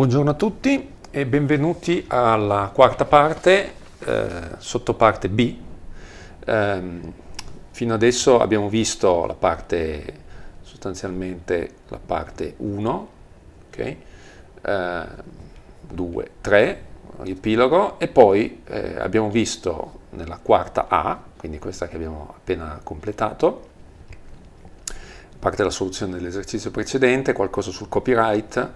Buongiorno a tutti e benvenuti alla quarta parte, eh, sottoparte B. Eh, fino adesso abbiamo visto la parte, sostanzialmente la parte 1, 2, 3, riepilogo, e poi eh, abbiamo visto nella quarta A, quindi questa che abbiamo appena completato, parte della soluzione dell'esercizio precedente, qualcosa sul copyright,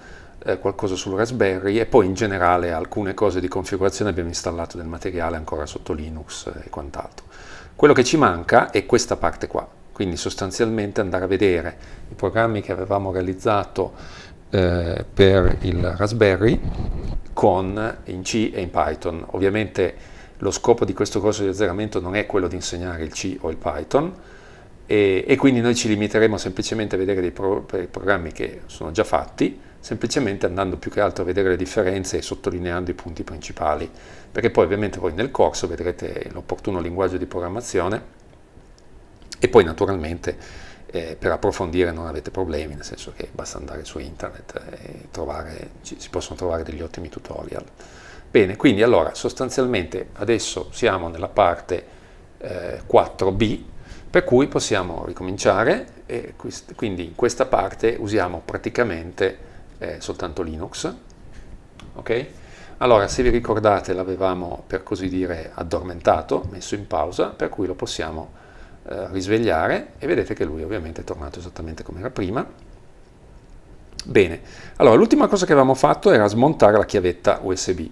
eh, qualcosa sul Raspberry e poi in generale alcune cose di configurazione abbiamo installato del materiale ancora sotto Linux e quant'altro. Quello che ci manca è questa parte qua, quindi sostanzialmente andare a vedere i programmi che avevamo realizzato eh, per il Raspberry con in C e in Python. Ovviamente lo scopo di questo corso di azzeramento non è quello di insegnare il C o il Python, e, e, quindi noi ci limiteremo semplicemente a vedere dei pro, programmi che sono già fatti semplicemente andando più che altro a vedere le differenze e sottolineando i punti principali, perché poi ovviamente voi nel corso vedrete l'opportuno linguaggio di programmazione e poi naturalmente eh, per approfondire non avete problemi, nel senso che basta andare su internet e trovare, ci, si possono trovare degli ottimi tutorial. Bene, quindi allora sostanzialmente adesso siamo nella parte eh, 4b, per cui possiamo ricominciare e quindi in questa parte usiamo praticamente eh, soltanto Linux. Ok? Allora, se vi ricordate, l'avevamo per così dire addormentato, messo in pausa, per cui lo possiamo eh, risvegliare e vedete che lui ovviamente è tornato esattamente come era prima. Bene, allora l'ultima cosa che avevamo fatto era smontare la chiavetta USB.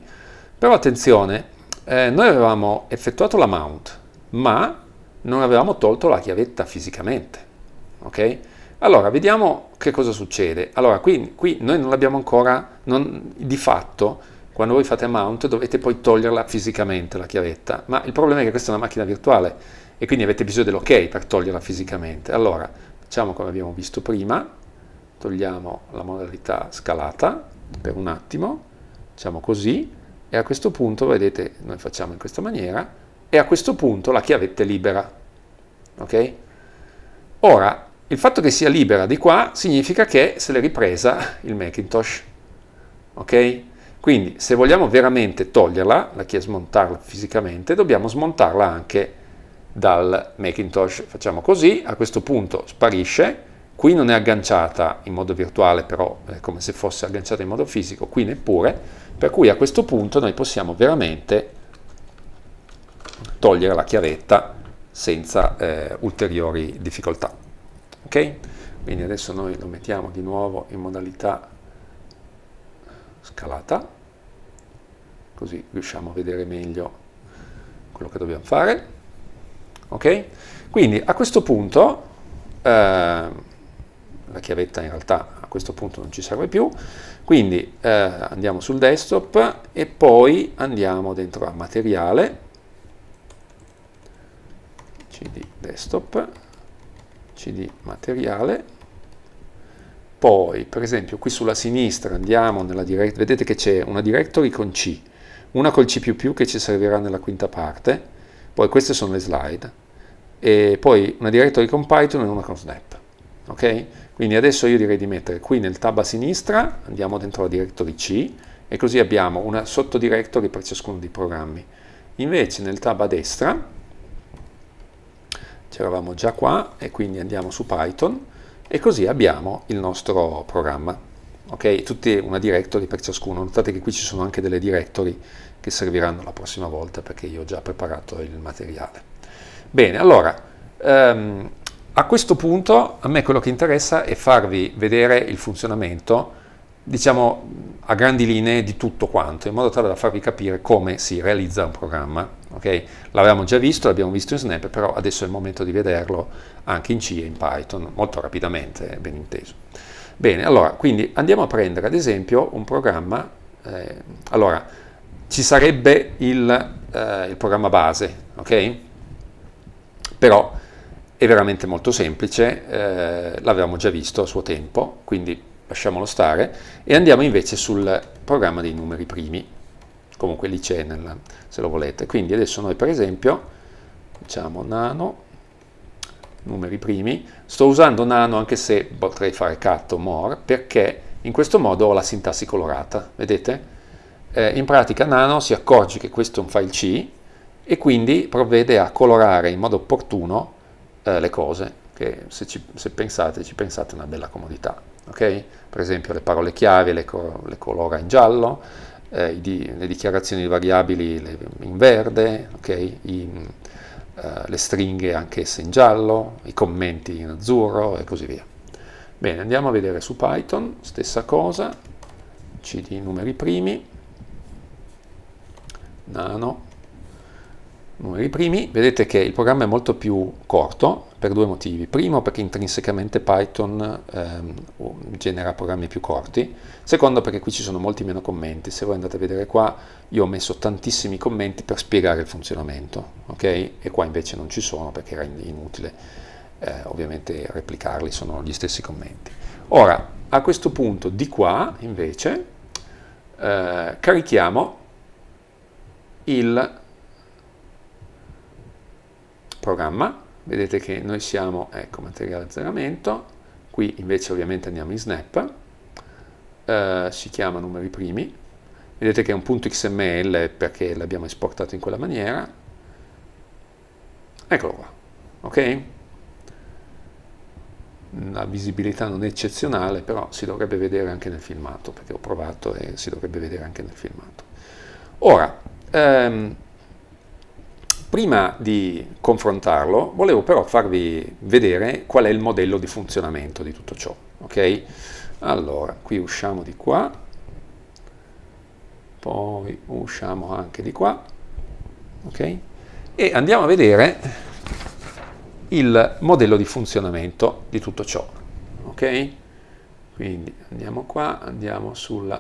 Però attenzione, eh, noi avevamo effettuato la mount, ma non avevamo tolto la chiavetta fisicamente. Ok? Allora, vediamo che cosa succede. Allora, qui, qui noi non l'abbiamo ancora, non, di fatto, quando voi fate mount dovete poi toglierla fisicamente la chiavetta, ma il problema è che questa è una macchina virtuale e quindi avete bisogno dell'ok per toglierla fisicamente. Allora, facciamo come abbiamo visto prima, togliamo la modalità scalata per un attimo, facciamo così, e a questo punto, vedete, noi facciamo in questa maniera, e a questo punto la chiavetta è libera. Ok? Ora, il fatto che sia libera di qua significa che se l'è ripresa il Macintosh. Ok? Quindi se vogliamo veramente toglierla, la chi è smontarla fisicamente, dobbiamo smontarla anche dal Macintosh. Facciamo così, a questo punto sparisce, qui non è agganciata in modo virtuale, però è come se fosse agganciata in modo fisico, qui neppure, per cui a questo punto noi possiamo veramente togliere la chiavetta senza eh, ulteriori difficoltà ok quindi adesso noi lo mettiamo di nuovo in modalità scalata così riusciamo a vedere meglio quello che dobbiamo fare ok quindi a questo punto eh, la chiavetta in realtà a questo punto non ci serve più quindi eh, andiamo sul desktop e poi andiamo dentro a materiale cd desktop cd materiale poi per esempio qui sulla sinistra andiamo nella direct vedete che c'è una directory con c una col c++ che ci servirà nella quinta parte poi queste sono le slide e poi una directory con python e una con snap ok quindi adesso io direi di mettere qui nel tab a sinistra andiamo dentro la directory c e così abbiamo una sottodirectory per ciascuno dei programmi invece nel tab a destra c'eravamo già qua e quindi andiamo su Python e così abbiamo il nostro programma. Ok, tutte una directory per ciascuno. Notate che qui ci sono anche delle directory che serviranno la prossima volta perché io ho già preparato il materiale. Bene, allora, ehm, a questo punto a me quello che interessa è farvi vedere il funzionamento diciamo a grandi linee di tutto quanto, in modo tale da farvi capire come si realizza un programma. Okay? L'avevamo già visto, l'abbiamo visto in Snap, però adesso è il momento di vederlo anche in C e in Python, molto rapidamente, ben inteso. Bene, allora, quindi andiamo a prendere ad esempio un programma, eh, allora, ci sarebbe il, eh, il programma base, ok? Però è veramente molto semplice, eh, l'avevamo già visto a suo tempo, quindi lasciamolo stare, e andiamo invece sul programma dei numeri primi, comunque lì c'è se lo volete. Quindi adesso noi per esempio diciamo nano, numeri primi, sto usando nano anche se potrei fare cut o more, perché in questo modo ho la sintassi colorata, vedete? Eh, in pratica nano si accorge che questo è un file C e quindi provvede a colorare in modo opportuno eh, le cose, che se, ci, se pensate ci pensate è una bella comodità, ok? per esempio le parole chiave le, co le colora in giallo, eh, di le dichiarazioni di variabili in verde, okay? I, uh, le stringhe anch'esse in giallo, i commenti in azzurro e così via. Bene, andiamo a vedere su Python, stessa cosa, cd numeri primi, nano, numeri primi, vedete che il programma è molto più corto per due motivi. Primo perché intrinsecamente Python ehm, genera programmi più corti, secondo perché qui ci sono molti meno commenti. Se voi andate a vedere qua, io ho messo tantissimi commenti per spiegare il funzionamento, ok? E qua invece non ci sono perché era inutile eh, ovviamente replicarli, sono gli stessi commenti. Ora, a questo punto di qua invece eh, carichiamo il programma, vedete che noi siamo, ecco, materiale azzeramento, qui invece ovviamente andiamo in snap, eh, si chiama numeri primi, vedete che è un punto XML perché l'abbiamo esportato in quella maniera, eccolo qua, ok? La visibilità non è eccezionale, però si dovrebbe vedere anche nel filmato, perché ho provato e si dovrebbe vedere anche nel filmato. Ora, ehm, Prima di confrontarlo, volevo però farvi vedere qual è il modello di funzionamento di tutto ciò. Ok? Allora, qui usciamo di qua, poi usciamo anche di qua, ok? E andiamo a vedere il modello di funzionamento di tutto ciò, ok? Quindi andiamo qua, andiamo sulla...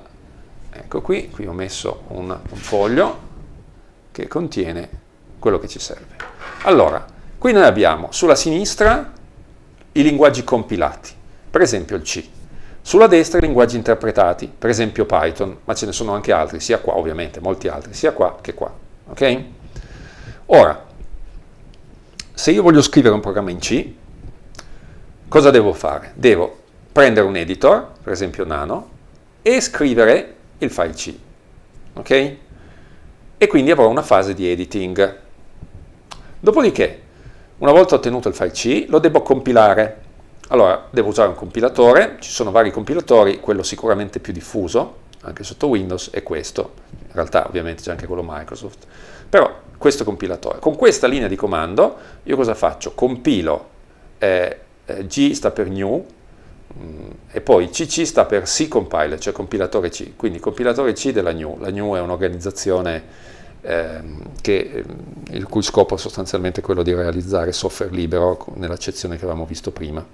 Ecco qui, qui ho messo un, un foglio che contiene quello che ci serve. Allora, qui noi abbiamo sulla sinistra i linguaggi compilati, per esempio il C. Sulla destra i linguaggi interpretati, per esempio Python, ma ce ne sono anche altri, sia qua ovviamente, molti altri, sia qua che qua. Ok? Ora, se io voglio scrivere un programma in C, cosa devo fare? Devo prendere un editor, per esempio Nano, e scrivere il file C. Ok? E quindi avrò una fase di editing. Dopodiché, una volta ottenuto il file C, lo devo compilare. Allora, devo usare un compilatore, ci sono vari compilatori, quello sicuramente più diffuso, anche sotto Windows, è questo. In realtà ovviamente c'è anche quello Microsoft. Però questo compilatore. Con questa linea di comando io cosa faccio? Compilo eh, eh G sta per new, mm, e poi CC sta per C compile, cioè compilatore C, quindi compilatore C della new. La new è un'organizzazione Ehm, che, ehm, il cui scopo sostanzialmente è quello di realizzare software libero nell'accezione che avevamo visto prima.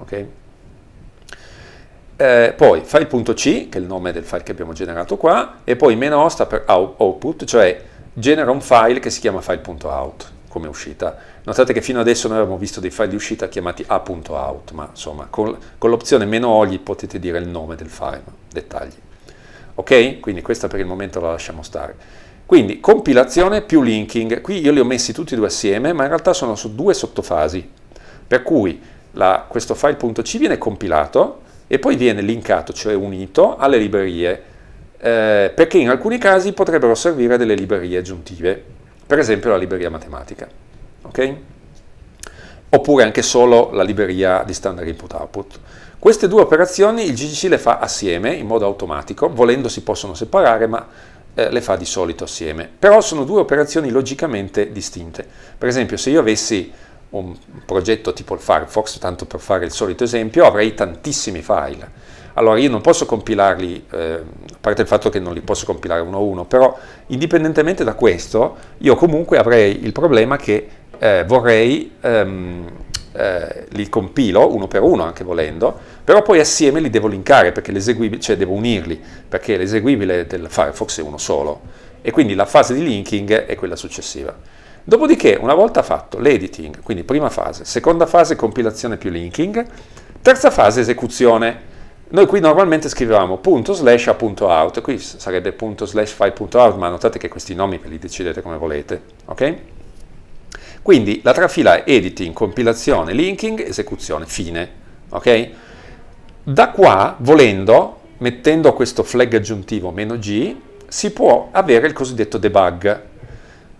Okay? Eh, poi file.c, che è il nome del file che abbiamo generato qua, e poi meno sta per output, cioè genera un file che si chiama file.out come uscita. Notate che fino adesso noi avevamo visto dei file di uscita chiamati a.out, ma insomma con, con l'opzione meno "-o", gli potete dire il nome del file, dettagli. Ok? Quindi questa per il momento la lasciamo stare. Quindi compilazione più linking, qui io li ho messi tutti e due assieme, ma in realtà sono su due sottofasi, per cui la, questo file.c viene compilato e poi viene linkato, cioè unito, alle librerie, eh, perché in alcuni casi potrebbero servire delle librerie aggiuntive, per esempio la libreria matematica, okay? oppure anche solo la libreria di standard input-output. Queste due operazioni il GCC le fa assieme in modo automatico, volendo si possono separare, ma eh, le fa di solito assieme. Però sono due operazioni logicamente distinte. Per esempio, se io avessi un progetto tipo il Firefox, tanto per fare il solito esempio, avrei tantissimi file. Allora io non posso compilarli, eh, a parte il fatto che non li posso compilare uno a uno, però indipendentemente da questo, io comunque avrei il problema che eh, vorrei... Ehm, eh, li compilo uno per uno anche volendo, però poi assieme li devo linkare perché l'eseguibile, cioè devo unirli, perché l'eseguibile del Firefox è uno solo e quindi la fase di linking è quella successiva. Dopodiché, una volta fatto l'editing, quindi prima fase, seconda fase compilazione più linking, terza fase esecuzione. Noi qui normalmente scrivevamo punto slash a punto out, qui sarebbe punto slash file punto out, ma notate che questi nomi ve li decidete come volete, ok? Quindi la trafila è editing, compilazione, linking, esecuzione, fine. Ok? Da qua, volendo, mettendo questo flag aggiuntivo meno "-g", si può avere il cosiddetto debug,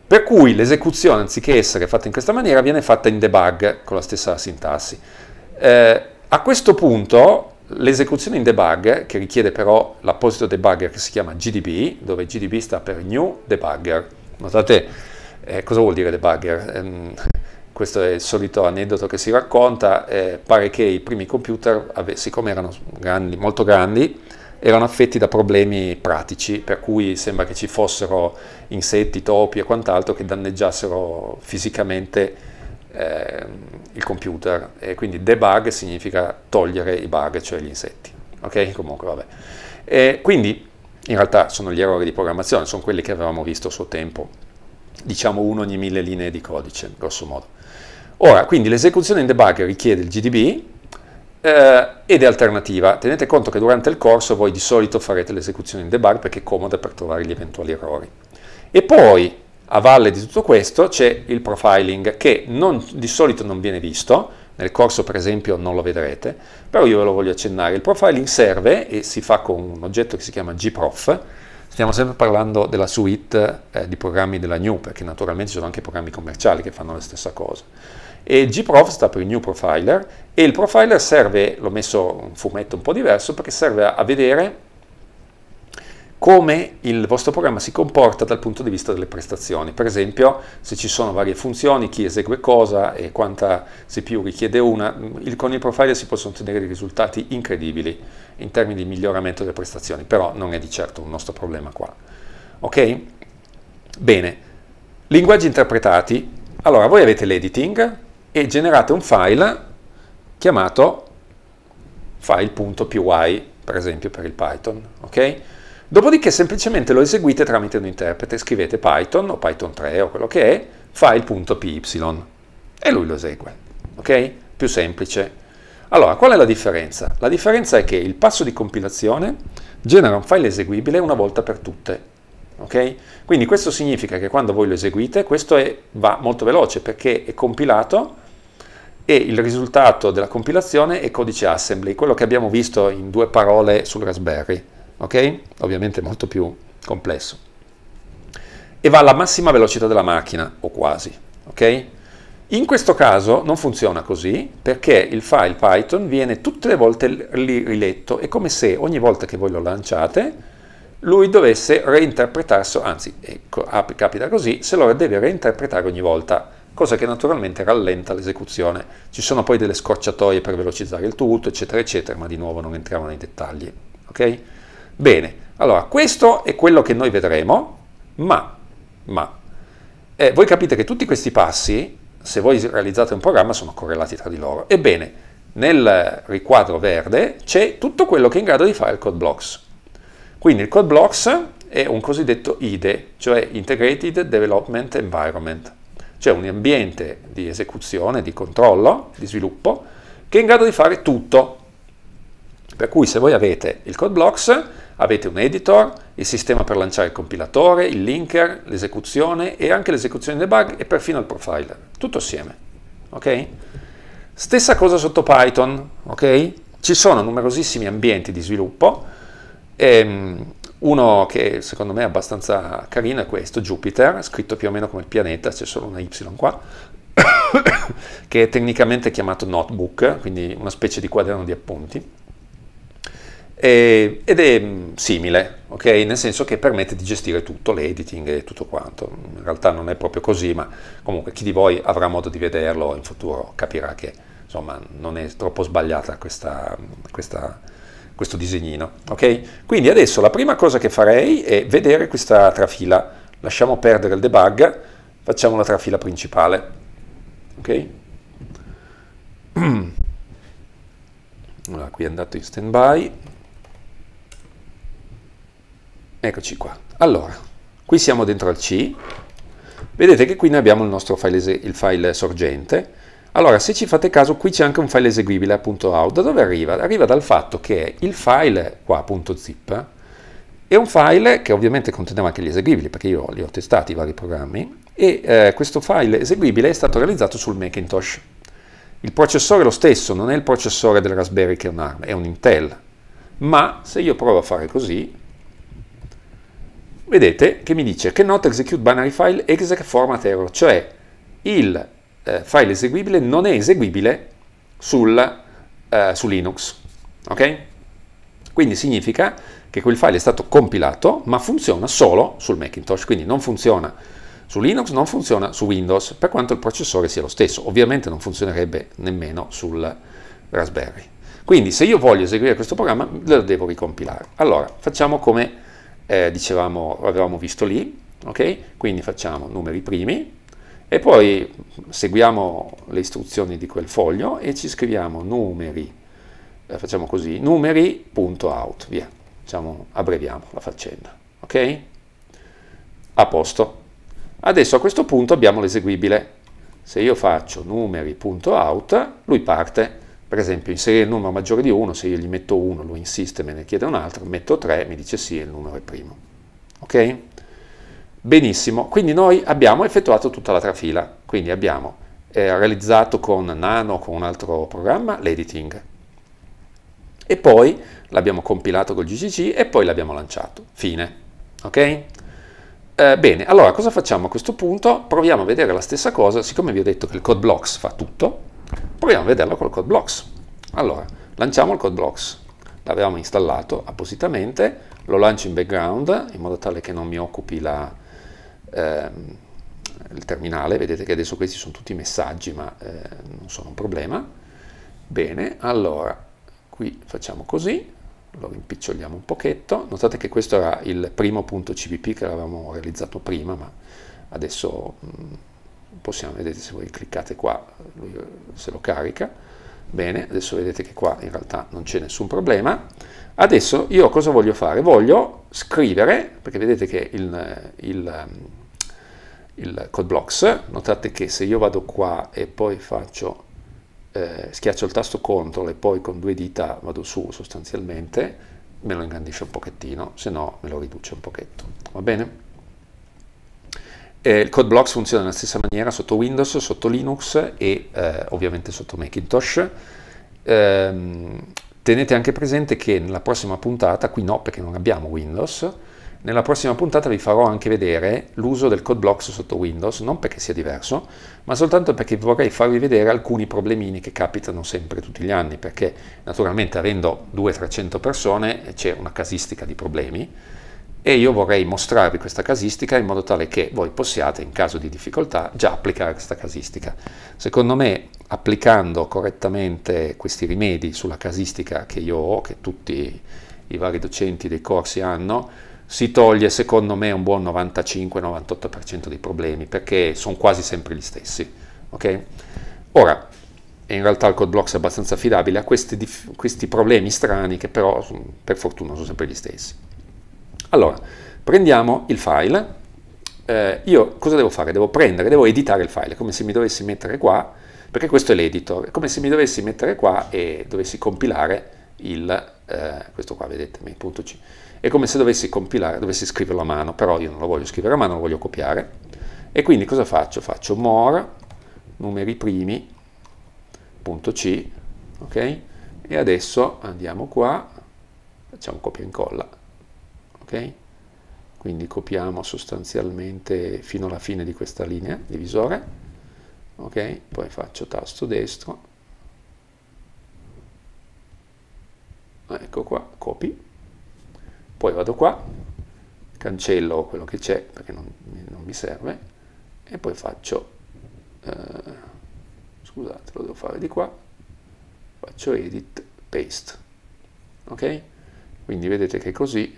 per cui l'esecuzione, anziché essere fatta in questa maniera, viene fatta in debug, con la stessa sintassi. Eh, a questo punto, l'esecuzione in debug, che richiede però l'apposito debugger che si chiama GDB, dove GDB sta per New Debugger. Notate eh, cosa vuol dire debugger? Ehm, questo è il solito aneddoto che si racconta, eh, pare che i primi computer, siccome erano grandi, molto grandi, erano affetti da problemi pratici, per cui sembra che ci fossero insetti, topi e quant'altro che danneggiassero fisicamente eh, il computer. E quindi debug significa togliere i bug, cioè gli insetti. Ok? Comunque vabbè. E quindi in realtà sono gli errori di programmazione, sono quelli che avevamo visto a suo tempo diciamo uno ogni mille linee di codice, grosso modo. Ora, quindi l'esecuzione in debug richiede il GDB eh, ed è alternativa. Tenete conto che durante il corso voi di solito farete l'esecuzione in debug perché è comoda per trovare gli eventuali errori. E poi, a valle di tutto questo, c'è il profiling che non, di solito non viene visto, nel corso per esempio non lo vedrete, però io ve lo voglio accennare. Il profiling serve e si fa con un oggetto che si chiama gprof, Stiamo sempre parlando della suite eh, di programmi della New, perché naturalmente ci sono anche programmi commerciali che fanno la stessa cosa. E Gprof sta per il New Profiler e il profiler serve, l'ho messo un fumetto un po' diverso, perché serve a vedere come il vostro programma si comporta dal punto di vista delle prestazioni. Per esempio, se ci sono varie funzioni, chi esegue cosa e quanta CPU richiede una, il, con il profiler si possono ottenere dei risultati incredibili in termini di miglioramento delle prestazioni, però non è di certo un nostro problema qua. Ok? Bene. Linguaggi interpretati. Allora, voi avete l'editing e generate un file chiamato file.py, per esempio per il Python, ok? Dopodiché semplicemente lo eseguite tramite un interprete, scrivete Python o Python 3 o quello che è, file.py e lui lo esegue, ok? Più semplice. Allora, qual è la differenza? La differenza è che il passo di compilazione genera un file eseguibile una volta per tutte, ok? Quindi questo significa che quando voi lo eseguite, questo è, va molto veloce perché è compilato e il risultato della compilazione è codice assembly, quello che abbiamo visto in due parole sul Raspberry ok? Ovviamente molto più complesso. E va alla massima velocità della macchina, o quasi, ok? In questo caso non funziona così perché il file Python viene tutte le volte riletto, è come se ogni volta che voi lo lanciate lui dovesse reinterpretarsi, anzi ecco, capita così, se lo deve reinterpretare ogni volta, cosa che naturalmente rallenta l'esecuzione. Ci sono poi delle scorciatoie per velocizzare il tutto, eccetera, eccetera, ma di nuovo non entriamo nei dettagli, ok? Bene, allora questo è quello che noi vedremo, ma, ma eh, voi capite che tutti questi passi, se voi realizzate un programma, sono correlati tra di loro. Ebbene, nel riquadro verde c'è tutto quello che è in grado di fare il code blocks. Quindi il code blocks è un cosiddetto IDE, cioè Integrated Development Environment, cioè un ambiente di esecuzione, di controllo, di sviluppo, che è in grado di fare tutto, per cui se voi avete il code blocks, avete un editor, il sistema per lanciare il compilatore, il linker, l'esecuzione e anche l'esecuzione dei bug e perfino il profiler, tutto assieme. Ok? Stessa cosa sotto Python, ok? Ci sono numerosissimi ambienti di sviluppo. Ehm, uno che secondo me è abbastanza carino è questo, Jupiter, scritto più o meno come il pianeta, c'è solo una Y qua, che è tecnicamente chiamato notebook, quindi una specie di quaderno di appunti. E, ed è mm, simile, okay? nel senso che permette di gestire tutto, l'editing e tutto quanto. Mm, in realtà non è proprio così, ma comunque chi di voi avrà modo di vederlo in futuro capirà che insomma, non è troppo sbagliata questa, mm, questa, questo disegnino. Okay? Quindi adesso la prima cosa che farei è vedere questa trafila. Lasciamo perdere il debug, facciamo la trafila principale. Okay? Allora, qui è andato in standby, Eccoci qua. Allora, qui siamo dentro al C. Vedete che qui noi abbiamo il nostro file, il file sorgente. Allora, se ci fate caso, qui c'è anche un file eseguibile, appunto out. Da dove arriva? Arriva dal fatto che il file, qua appunto zip, è un file che ovviamente conteneva anche gli eseguibili, perché io li ho testati i vari programmi, e eh, questo file eseguibile è stato realizzato sul Macintosh. Il processore è lo stesso, non è il processore del Raspberry che è un ARM, è un Intel. Ma se io provo a fare così, vedete che mi dice che not execute binary file exec format error, cioè il eh, file eseguibile non è eseguibile sul, eh, su Linux. Ok? Quindi significa che quel file è stato compilato ma funziona solo sul Macintosh, quindi non funziona su Linux, non funziona su Windows, per quanto il processore sia lo stesso. Ovviamente non funzionerebbe nemmeno sul Raspberry. Quindi se io voglio eseguire questo programma lo devo ricompilare. Allora, facciamo come eh, dicevamo, avevamo visto lì, ok? Quindi facciamo numeri primi e poi seguiamo le istruzioni di quel foglio e ci scriviamo numeri, eh, facciamo così, numeri.out, via, diciamo, abbreviamo la faccenda, ok? A posto. Adesso a questo punto abbiamo l'eseguibile. Se io faccio numeri.out, lui parte per esempio, inserire il numero maggiore di 1, se io gli metto 1, lui insiste, me ne chiede un altro, metto 3, mi dice sì, il numero è primo. Ok? Benissimo, quindi noi abbiamo effettuato tutta la trafila, quindi abbiamo eh, realizzato con Nano, con un altro programma, l'editing. E poi l'abbiamo compilato col GCC e poi l'abbiamo lanciato. Fine. Ok? Eh, bene, allora cosa facciamo a questo punto? Proviamo a vedere la stessa cosa, siccome vi ho detto che il code blocks fa tutto, Proviamo a vederlo col code blocks. Allora, lanciamo il code blocks. L'avevamo installato appositamente, lo lancio in background in modo tale che non mi occupi la, ehm, il terminale. Vedete che adesso questi sono tutti messaggi, ma eh, non sono un problema. Bene, allora, qui facciamo così, lo rimpiccioliamo un pochetto. Notate che questo era il primo punto CVP che avevamo realizzato prima, ma adesso... Mh, mm, possiamo, vedete se voi cliccate qua, lui eh, se lo carica, bene, adesso vedete che qua in realtà non c'è nessun problema, adesso io cosa voglio fare? Voglio scrivere, perché vedete che il, il, ehm, il code blocks, notate che se io vado qua e poi faccio eh, schiaccio il tasto CTRL e poi con due dita vado su sostanzialmente, me lo ingrandisce un pochettino, se no me lo riduce un pochetto, va bene? Eh, il code blocks funziona nella stessa maniera sotto Windows, sotto Linux e eh, ovviamente sotto Macintosh. Ehm, tenete anche presente che nella prossima puntata, qui no perché non abbiamo Windows, nella prossima puntata vi farò anche vedere l'uso del code blocks sotto Windows, non perché sia diverso, ma soltanto perché vorrei farvi vedere alcuni problemini che capitano sempre tutti gli anni, perché naturalmente avendo 200-300 persone c'è una casistica di problemi e io vorrei mostrarvi questa casistica in modo tale che voi possiate in caso di difficoltà già applicare questa casistica. Secondo me applicando correttamente questi rimedi sulla casistica che io ho, che tutti i vari docenti dei corsi hanno, si toglie secondo me un buon 95-98% dei problemi perché sono quasi sempre gli stessi. Okay? Ora, in realtà il code blocks è abbastanza affidabile a questi, questi problemi strani che però per fortuna sono sempre gli stessi. Allora, prendiamo il file, eh, io cosa devo fare? Devo prendere, devo editare il file, come se mi dovessi mettere qua, perché questo è l'editor, come se mi dovessi mettere qua e dovessi compilare il, eh, questo qua vedete, main.c, è come se dovessi compilare, dovessi scriverlo a mano, però io non lo voglio scrivere a mano, lo voglio copiare, e quindi cosa faccio? Faccio more, numeri primi punto C, ok? E adesso andiamo qua, facciamo copia e incolla, ok? Quindi copiamo sostanzialmente fino alla fine di questa linea divisore, ok? Poi faccio tasto destro, ecco qua, copi, poi vado qua, cancello quello che c'è perché non, non, mi serve e poi faccio, eh, scusate lo devo fare di qua, faccio edit, paste, ok? Quindi vedete che così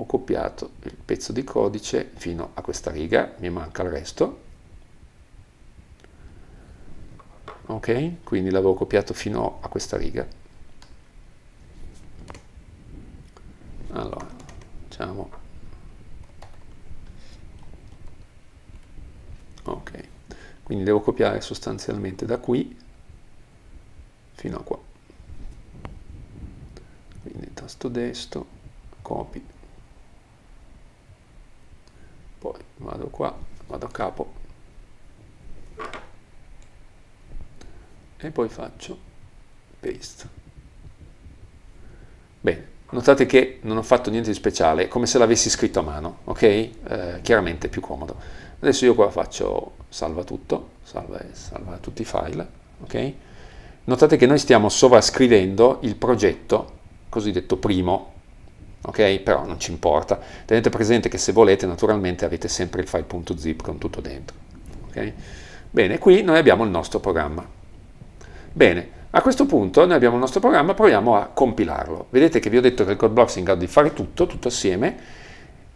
ho copiato il pezzo di codice fino a questa riga, mi manca il resto. Ok? Quindi l'avevo copiato fino a questa riga. Allora, facciamo... ok quindi devo copiare sostanzialmente da qui fino a qua quindi tasto destro copy poi vado qua vado a capo e poi faccio paste bene notate che non ho fatto niente di speciale è come se l'avessi scritto a mano ok eh, chiaramente è più comodo adesso io qua faccio salva tutto salva, salva tutti i file ok notate che noi stiamo sovrascrivendo il progetto cosiddetto primo ok? Però non ci importa. Tenete presente che se volete naturalmente avete sempre il file.zip con tutto dentro, ok? Bene, qui noi abbiamo il nostro programma. Bene, a questo punto noi abbiamo il nostro programma, proviamo a compilarlo. Vedete che vi ho detto che il code blocks è in grado di fare tutto, tutto assieme,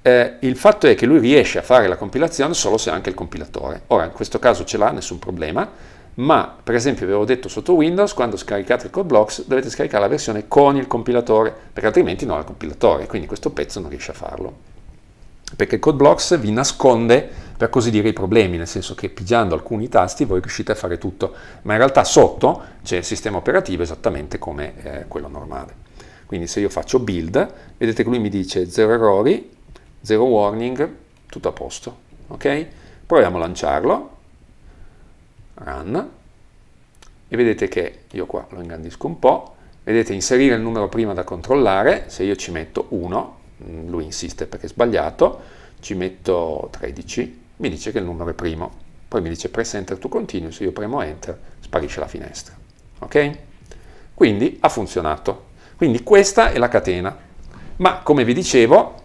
eh, il fatto è che lui riesce a fare la compilazione solo se ha anche il compilatore. Ora, in questo caso ce l'ha, nessun problema, ma per esempio vi avevo detto sotto Windows quando scaricate il code blocks dovete scaricare la versione con il compilatore perché altrimenti non ha il compilatore quindi questo pezzo non riesce a farlo perché il code blocks vi nasconde per così dire i problemi nel senso che pigiando alcuni tasti voi riuscite a fare tutto ma in realtà sotto c'è il sistema operativo esattamente come eh, quello normale quindi se io faccio build vedete che lui mi dice 0 errori 0 warning tutto a posto ok proviamo a lanciarlo run, e vedete che io qua lo ingrandisco un po', vedete inserire il numero prima da controllare, se io ci metto 1, mm, lui insiste perché è sbagliato, ci metto 13, mi dice che il numero è primo, poi mi dice press enter to continue, se io premo enter sparisce la finestra, ok? Quindi ha funzionato, quindi questa è la catena, ma come vi dicevo,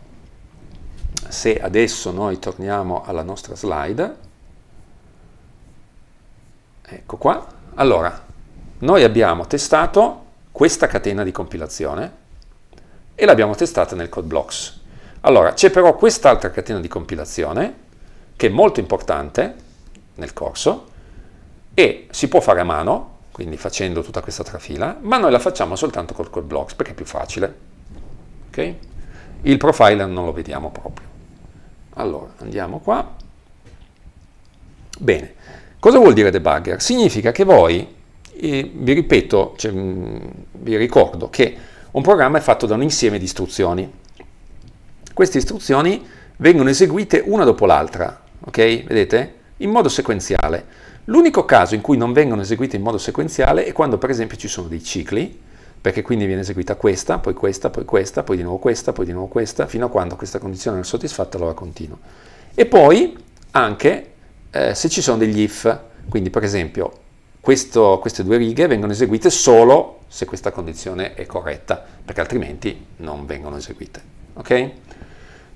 se adesso noi torniamo alla nostra slide, Ecco qua. Allora, noi abbiamo testato questa catena di compilazione e l'abbiamo testata nel code blocks. Allora, c'è però quest'altra catena di compilazione che è molto importante nel corso e si può fare a mano, quindi facendo tutta questa trafila, ma noi la facciamo soltanto col code blocks perché è più facile. Okay? Il profiler non lo vediamo proprio. Allora, andiamo qua. Bene, Cosa vuol dire debugger? Significa che voi, eh, vi ripeto, cioè, mm, vi ricordo che un programma è fatto da un insieme di istruzioni. Queste istruzioni vengono eseguite una dopo l'altra, ok? Vedete? In modo sequenziale. L'unico caso in cui non vengono eseguite in modo sequenziale è quando per esempio ci sono dei cicli, perché quindi viene eseguita questa, poi questa, poi questa, poi di nuovo questa, poi di nuovo questa, fino a quando questa condizione non è soddisfatta allora continua. E poi anche eh, se ci sono degli if, quindi per esempio questo, queste due righe vengono eseguite solo se questa condizione è corretta, perché altrimenti non vengono eseguite. Okay?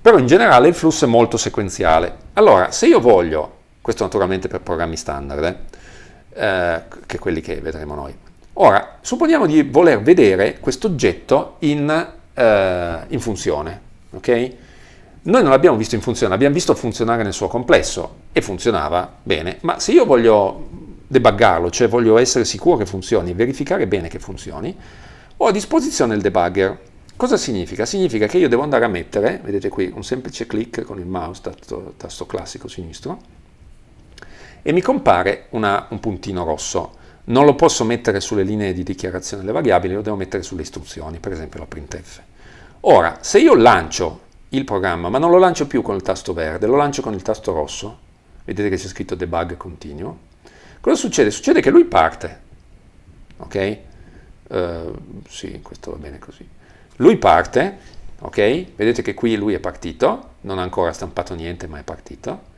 Però in generale il flusso è molto sequenziale. Allora, se io voglio, questo naturalmente per programmi standard, eh, che quelli che vedremo noi. Ora, supponiamo di voler vedere questo oggetto in, eh, in funzione, okay? Noi non l'abbiamo visto in funzione, l'abbiamo visto funzionare nel suo complesso e funzionava bene, ma se io voglio debuggarlo, cioè voglio essere sicuro che funzioni, verificare bene che funzioni, ho a disposizione il debugger. Cosa significa? Significa che io devo andare a mettere, vedete qui, un semplice clic con il mouse, tasto, tasto classico sinistro, e mi compare una, un puntino rosso. Non lo posso mettere sulle linee di dichiarazione delle variabili, lo devo mettere sulle istruzioni, per esempio la printf. Ora, se io lancio il programma, ma non lo lancio più con il tasto verde, lo lancio con il tasto rosso. Vedete che c'è scritto debug continuo. Cosa succede? Succede che lui parte. Ok? Uh, sì, questo va bene così. Lui parte, ok? Vedete che qui lui è partito, non ha ancora stampato niente, ma è partito.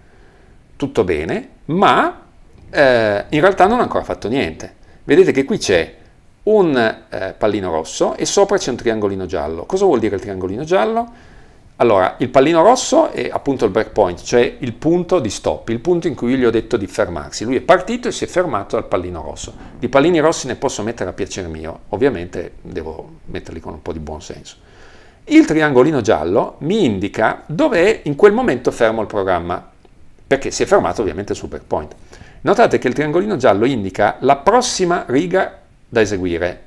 Tutto bene, ma eh, in realtà non ha ancora fatto niente. Vedete che qui c'è un eh, pallino rosso e sopra c'è un triangolino giallo. Cosa vuol dire il triangolino giallo? Allora, il pallino rosso è appunto il breakpoint, cioè il punto di stop, il punto in cui io gli ho detto di fermarsi. Lui è partito e si è fermato al pallino rosso. Di pallini rossi ne posso mettere a piacere mio, ovviamente devo metterli con un po' di buon senso. Il triangolino giallo mi indica dove in quel momento fermo il programma, perché si è fermato ovviamente sul breakpoint. Notate che il triangolino giallo indica la prossima riga da eseguire.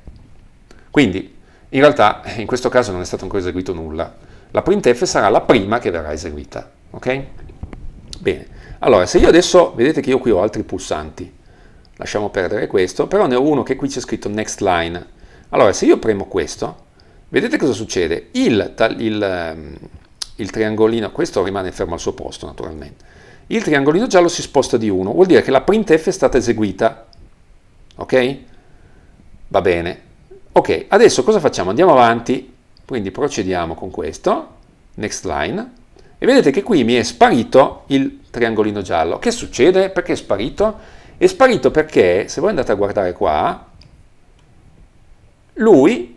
Quindi, in realtà, in questo caso non è stato ancora eseguito nulla la printf sarà la prima che verrà eseguita. Ok? Bene. Allora, se io adesso, vedete che io qui ho altri pulsanti, lasciamo perdere questo, però ne ho uno che qui c'è scritto next line. Allora, se io premo questo, vedete cosa succede? Il, il, ehm, il triangolino, questo rimane fermo al suo posto naturalmente, il triangolino giallo si sposta di 1, vuol dire che la printf è stata eseguita, ok? Va bene. Ok, adesso cosa facciamo? Andiamo avanti quindi procediamo con questo, next line, e vedete che qui mi è sparito il triangolino giallo. Che succede? Perché è sparito? È sparito perché, se voi andate a guardare qua, lui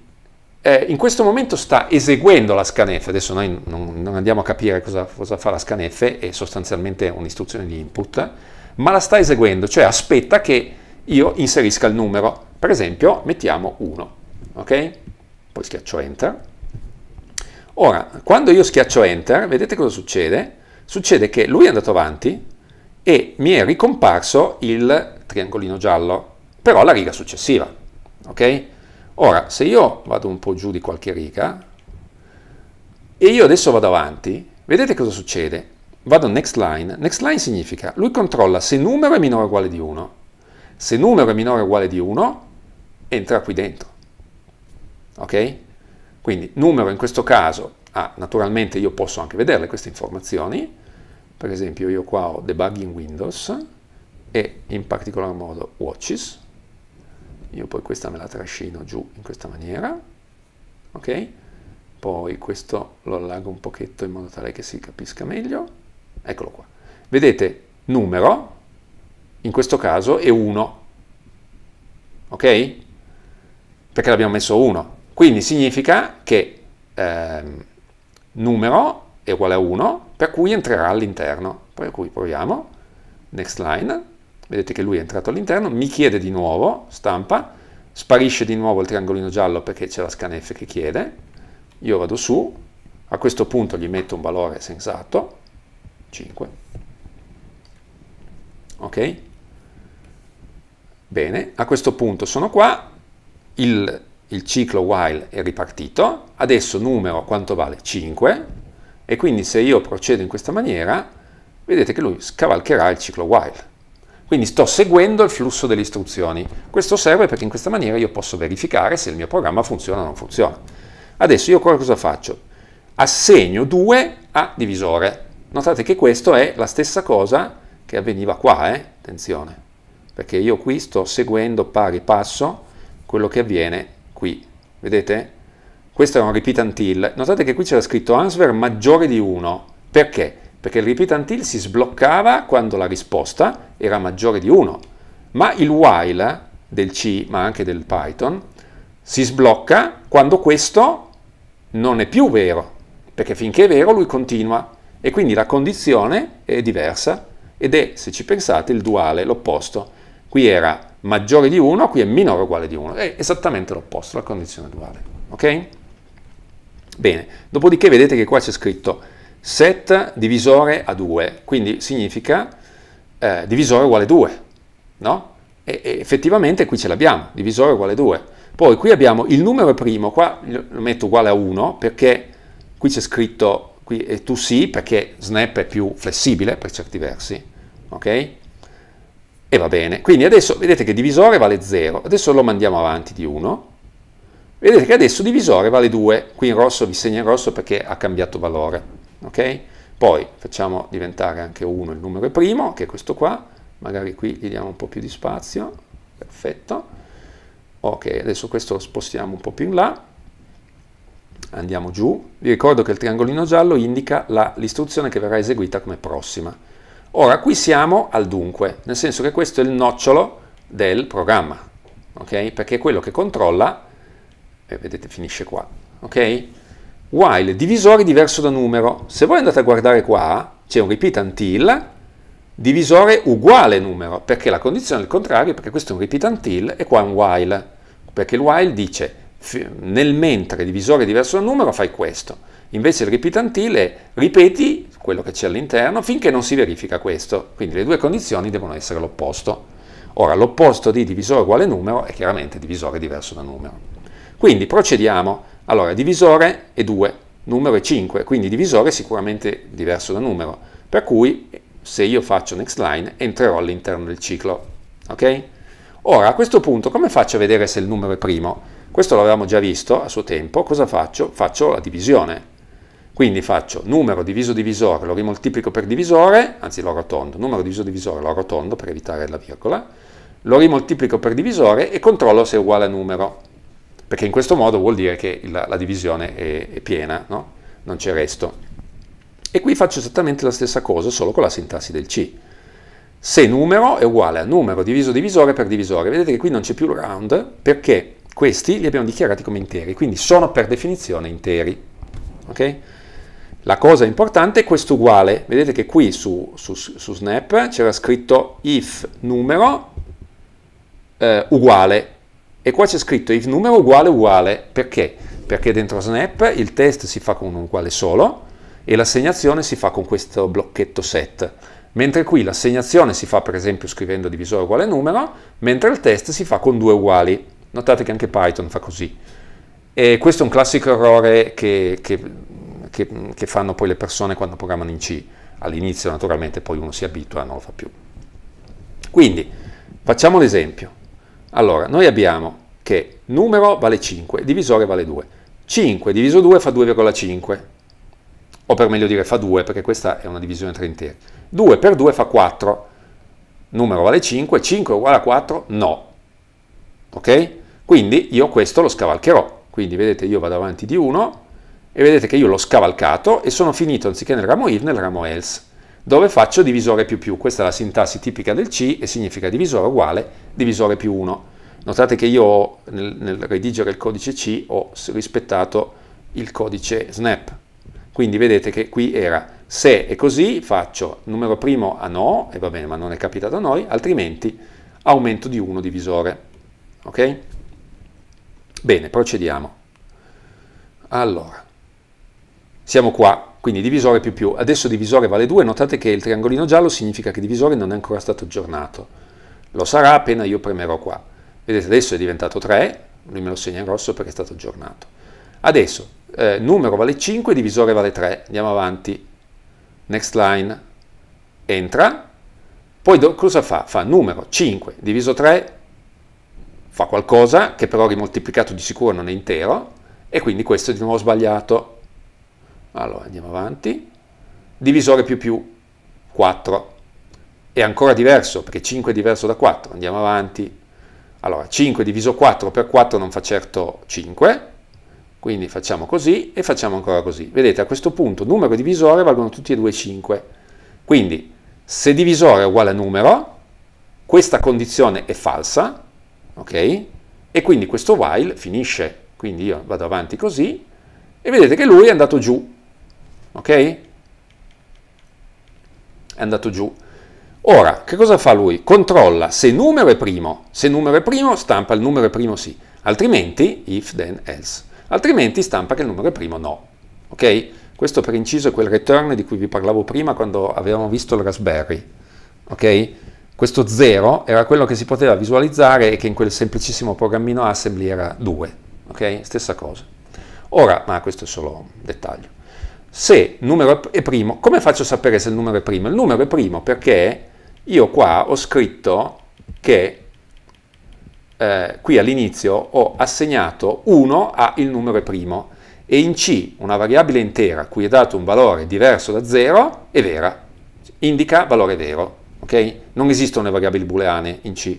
eh, in questo momento sta eseguendo la scanf, adesso noi non, non andiamo a capire cosa, cosa, fa la scanf, è sostanzialmente un'istruzione di input, ma la sta eseguendo, cioè aspetta che io inserisca il numero, per esempio mettiamo 1, ok? Poi schiaccio enter, Ora, quando io schiaccio Enter, vedete cosa succede? Succede che lui è andato avanti e mi è ricomparso il triangolino giallo, però la riga successiva, ok? Ora, se io vado un po' giù di qualche riga e io adesso vado avanti, vedete cosa succede? Vado next line, next line significa lui controlla se numero è minore o uguale di 1, se numero è minore o uguale di 1 entra qui dentro, ok? Quindi numero in questo caso, ah, naturalmente io posso anche vederle queste informazioni, per esempio io qua ho debugging Windows e in particolar modo watches, io poi questa me la trascino giù in questa maniera, ok? Poi questo lo allargo un pochetto in modo tale che si capisca meglio, eccolo qua. Vedete, numero, in questo caso è 1, ok? Perché l'abbiamo messo 1, quindi significa che eh, numero è uguale a 1, per cui entrerà all'interno. Per cui proviamo, next line, vedete che lui è entrato all'interno, mi chiede di nuovo, stampa, sparisce di nuovo il triangolino giallo perché c'è la scanf che chiede, io vado su, a questo punto gli metto un valore sensato, 5, ok? Bene, a questo punto sono qua, il il ciclo while è ripartito, adesso numero quanto vale? 5, e quindi se io procedo in questa maniera, vedete che lui scavalcherà il ciclo while. Quindi sto seguendo il flusso delle istruzioni. Questo serve perché in questa maniera io posso verificare se il mio programma funziona o non funziona. Adesso io cosa faccio? Assegno 2 a divisore. Notate che questo è la stessa cosa che avveniva qua, eh? attenzione, perché io qui sto seguendo pari passo quello che avviene qui, vedete? Questo è un repeat until, notate che qui c'era scritto answer maggiore di 1, perché? Perché il repeat until si sbloccava quando la risposta era maggiore di 1, ma il while del C, ma anche del Python, si sblocca quando questo non è più vero, perché finché è vero lui continua e quindi la condizione è diversa ed è, se ci pensate, il duale, l'opposto qui era maggiore di 1, qui è minore o uguale di 1, è esattamente l'opposto, la condizione duale, ok? Bene, dopodiché vedete che qua c'è scritto set divisore a 2, quindi significa eh, divisore uguale 2, no? E, e effettivamente qui ce l'abbiamo, divisore uguale 2. Poi qui abbiamo il numero primo, qua lo metto uguale a 1 perché qui c'è scritto qui è to see, perché snap è più flessibile per certi versi, ok? E va bene. Quindi adesso vedete che divisore vale 0. Adesso lo mandiamo avanti di 1. Vedete che adesso divisore vale 2. Qui in rosso vi segna in rosso perché ha cambiato valore. Ok? Poi facciamo diventare anche 1 il numero primo, che è questo qua. Magari qui gli diamo un po' più di spazio. Perfetto. Ok, adesso questo lo spostiamo un po' più in là andiamo giù, vi ricordo che il triangolino giallo indica l'istruzione che verrà eseguita come prossima. Ora qui siamo al dunque, nel senso che questo è il nocciolo del programma, okay? perché quello che controlla, eh, vedete finisce qua, ok? While divisore diverso da numero, se voi andate a guardare qua c'è un repeat until divisore uguale numero, perché la condizione è il contrario, perché questo è un repeat until e qua è un while, perché il while dice nel mentre divisore diverso da numero fai questo, invece il repeat until è ripeti quello che c'è all'interno, finché non si verifica questo. Quindi le due condizioni devono essere l'opposto. Ora, l'opposto di divisore uguale numero è chiaramente divisore diverso da numero. Quindi procediamo. Allora, divisore è 2, numero è 5, quindi divisore è sicuramente diverso da numero. Per cui, se io faccio next line, entrerò all'interno del ciclo. Ok? Ora, a questo punto, come faccio a vedere se il numero è primo? Questo l'avevamo già visto a suo tempo. Cosa faccio? Faccio la divisione. Quindi faccio numero diviso divisore, lo rimoltiplico per divisore, anzi lo arrotondo, numero diviso divisore lo arrotondo per evitare la virgola, lo rimoltiplico per divisore e controllo se è uguale a numero, perché in questo modo vuol dire che la, la divisione è, è piena, no? non c'è resto. E qui faccio esattamente la stessa cosa, solo con la sintassi del C. Se numero è uguale a numero diviso divisore per divisore, vedete che qui non c'è più il round perché questi li abbiamo dichiarati come interi, quindi sono per definizione interi. Okay? La cosa importante è questo uguale, vedete che qui su, su, su Snap c'era scritto if numero eh, uguale e qua c'è scritto if numero uguale uguale, perché? Perché dentro Snap il test si fa con un uguale solo e l'assegnazione si fa con questo blocchetto set, mentre qui l'assegnazione si fa per esempio scrivendo divisore uguale numero, mentre il test si fa con due uguali. Notate che anche Python fa così. E questo è un classico errore che, che che, che fanno poi le persone quando programmano in C. All'inizio naturalmente poi uno si abitua e non lo fa più. Quindi facciamo l'esempio. Allora, noi abbiamo che numero vale 5, divisore vale 2. 5 diviso 2 fa 2,5, o per meglio dire fa 2 perché questa è una divisione tra interi. 2 per 2 fa 4, numero vale 5, 5 uguale a 4? No. Ok? Quindi io questo lo scavalcherò. Quindi vedete io vado avanti di 1, e vedete che io l'ho scavalcato e sono finito anziché nel ramo if nel ramo else dove faccio divisore più più, questa è la sintassi tipica del C e significa divisore uguale divisore più 1. Notate che io nel, nel redigere il codice C ho rispettato il codice snap, quindi vedete che qui era se è così faccio numero primo a no, e va bene ma non è capitato a noi, altrimenti aumento di 1 divisore, ok? Bene, procediamo. Allora, siamo qua, quindi divisore più più. Adesso divisore vale 2, notate che il triangolino giallo significa che divisore non è ancora stato aggiornato. Lo sarà appena io premerò qua. Vedete, adesso è diventato 3, lui me lo segna in rosso perché è stato aggiornato. Adesso, eh, numero vale 5, divisore vale 3. Andiamo avanti. Next line. Entra. Poi cosa fa? Fa numero 5 diviso 3, fa qualcosa che però rimoltiplicato di sicuro non è intero, e quindi questo è di nuovo sbagliato. Allora andiamo avanti. Divisore più più 4. È ancora diverso perché 5 è diverso da 4. Andiamo avanti. Allora 5 diviso 4 per 4 non fa certo 5. Quindi facciamo così e facciamo ancora così. Vedete a questo punto numero e divisore valgono tutti e due 5. Quindi se divisore è uguale a numero, questa condizione è falsa, ok? E quindi questo while finisce. Quindi io vado avanti così e vedete che lui è andato giù ok? È andato giù. Ora, che cosa fa lui? Controlla se numero è primo, se numero è primo stampa il numero è primo sì, altrimenti if then else, altrimenti stampa che il numero è primo no, ok? Questo per inciso è quel return di cui vi parlavo prima quando avevamo visto il Raspberry, ok? Questo 0 era quello che si poteva visualizzare e che in quel semplicissimo programmino assembly era 2, ok? Stessa cosa. Ora, ma questo è solo un dettaglio se numero è primo, come faccio a sapere se il numero è primo? Il numero è primo perché io qua ho scritto che eh, qui all'inizio ho assegnato 1 al numero primo e in C una variabile intera cui è dato un valore diverso da 0 è vera, indica valore vero, ok? Non esistono le variabili booleane in C,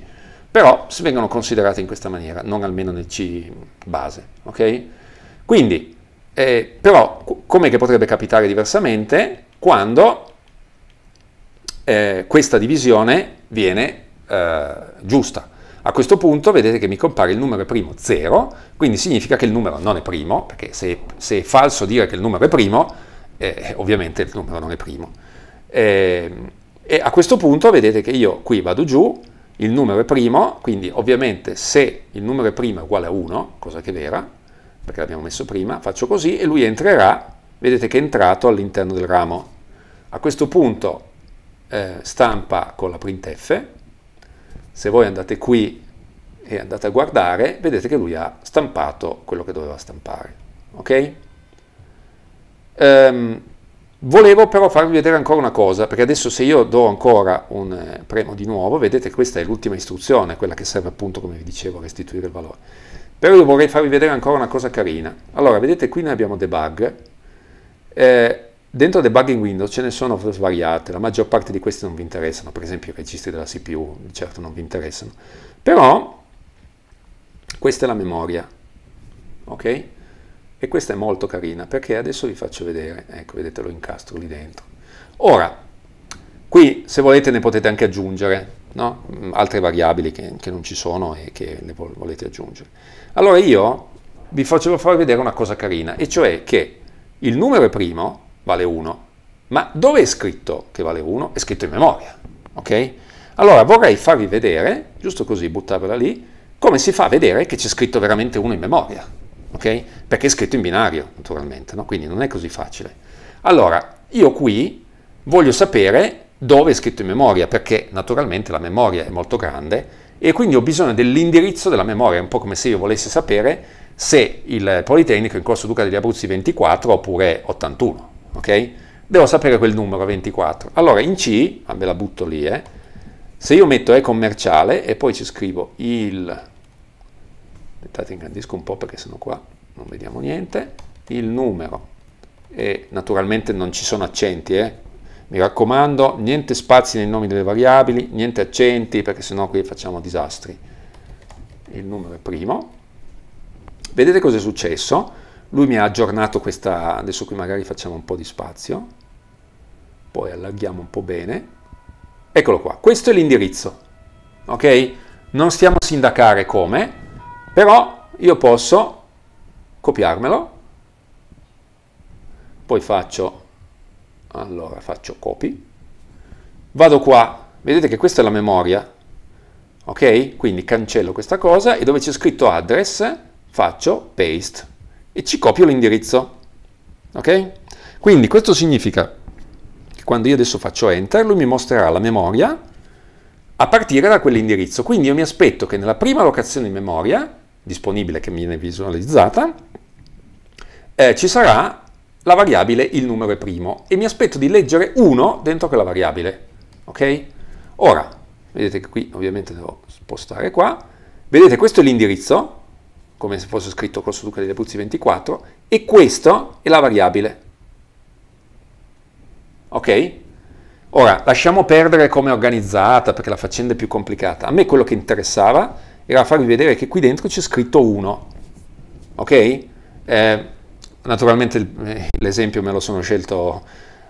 però vengono considerate in questa maniera, non almeno nel C base, ok? Quindi eh, però come che potrebbe capitare diversamente quando eh, questa divisione viene eh, giusta? A questo punto vedete che mi compare il numero primo 0, quindi significa che il numero non è primo, perché se, se è falso dire che il numero è primo, eh, ovviamente il numero non è primo. Eh, e a questo punto vedete che io qui vado giù, il numero è primo, quindi ovviamente se il numero è primo è uguale a 1, cosa che è vera, perché l'abbiamo messo prima, faccio così e lui entrerà, vedete che è entrato all'interno del ramo. A questo punto eh, stampa con la printf, se voi andate qui e andate a guardare, vedete che lui ha stampato quello che doveva stampare. Ok? Um, volevo però farvi vedere ancora una cosa, perché adesso se io do ancora un eh, premo di nuovo, vedete questa è l'ultima istruzione, quella che serve appunto, come vi dicevo, a restituire il valore. Però io vorrei farvi vedere ancora una cosa carina. Allora, vedete qui noi abbiamo debug. Eh, dentro debug in Windows ce ne sono svariate, la maggior parte di queste non vi interessano, per esempio i registri della CPU, certo non vi interessano. Però questa è la memoria, ok? E questa è molto carina perché adesso vi faccio vedere, ecco, vedete lo incastro lì dentro. Ora, qui se volete ne potete anche aggiungere, no? altre variabili che, che non ci sono e che le volete aggiungere. Allora io vi faccio far vedere una cosa carina, e cioè che il numero primo vale 1, ma dove è scritto che vale 1? È scritto in memoria, ok? Allora vorrei farvi vedere, giusto così, buttarvela lì, come si fa a vedere che c'è scritto veramente 1 in memoria, ok? Perché è scritto in binario, naturalmente, no? quindi non è così facile. Allora, io qui voglio sapere dove è scritto in memoria, perché naturalmente la memoria è molto grande, e quindi ho bisogno dell'indirizzo della memoria, un po' come se io volessi sapere se il Politecnico è in corso Duca degli Abruzzi 24 oppure 81, ok? Devo sapere quel numero 24. Allora in C, ah, ve la butto lì, eh, se io metto E commerciale e poi ci scrivo il, aspettate ingrandisco un po' perché sono qua non vediamo niente, il numero e naturalmente non ci sono accenti, eh? Mi raccomando, niente spazi nei nomi delle variabili, niente accenti, perché sennò qui facciamo disastri. Il numero è primo. Vedete cosa è successo? Lui mi ha aggiornato questa, adesso qui magari facciamo un po' di spazio, poi allarghiamo un po' bene. Eccolo qua, questo è l'indirizzo, ok? Non stiamo a sindacare come, però io posso copiarmelo, poi faccio allora faccio copy, vado qua, vedete che questa è la memoria, ok? Quindi cancello questa cosa e dove c'è scritto address faccio paste e ci copio l'indirizzo, ok? Quindi questo significa che quando io adesso faccio enter lui mi mostrerà la memoria a partire da quell'indirizzo, quindi io mi aspetto che nella prima locazione di memoria disponibile che mi viene visualizzata eh, ci sarà la variabile il numero è primo e mi aspetto di leggere 1 dentro quella variabile. Ok? Ora, vedete che qui ovviamente devo spostare qua, vedete questo è l'indirizzo, come se fosse scritto Corso Duca degli Abruzzi 24, e questa è la variabile. Ok? Ora, lasciamo perdere come è organizzata, perché la faccenda è più complicata. A me quello che interessava era farvi vedere che qui dentro c'è scritto 1. Ok? Eh, Naturalmente eh, l'esempio me lo sono scelto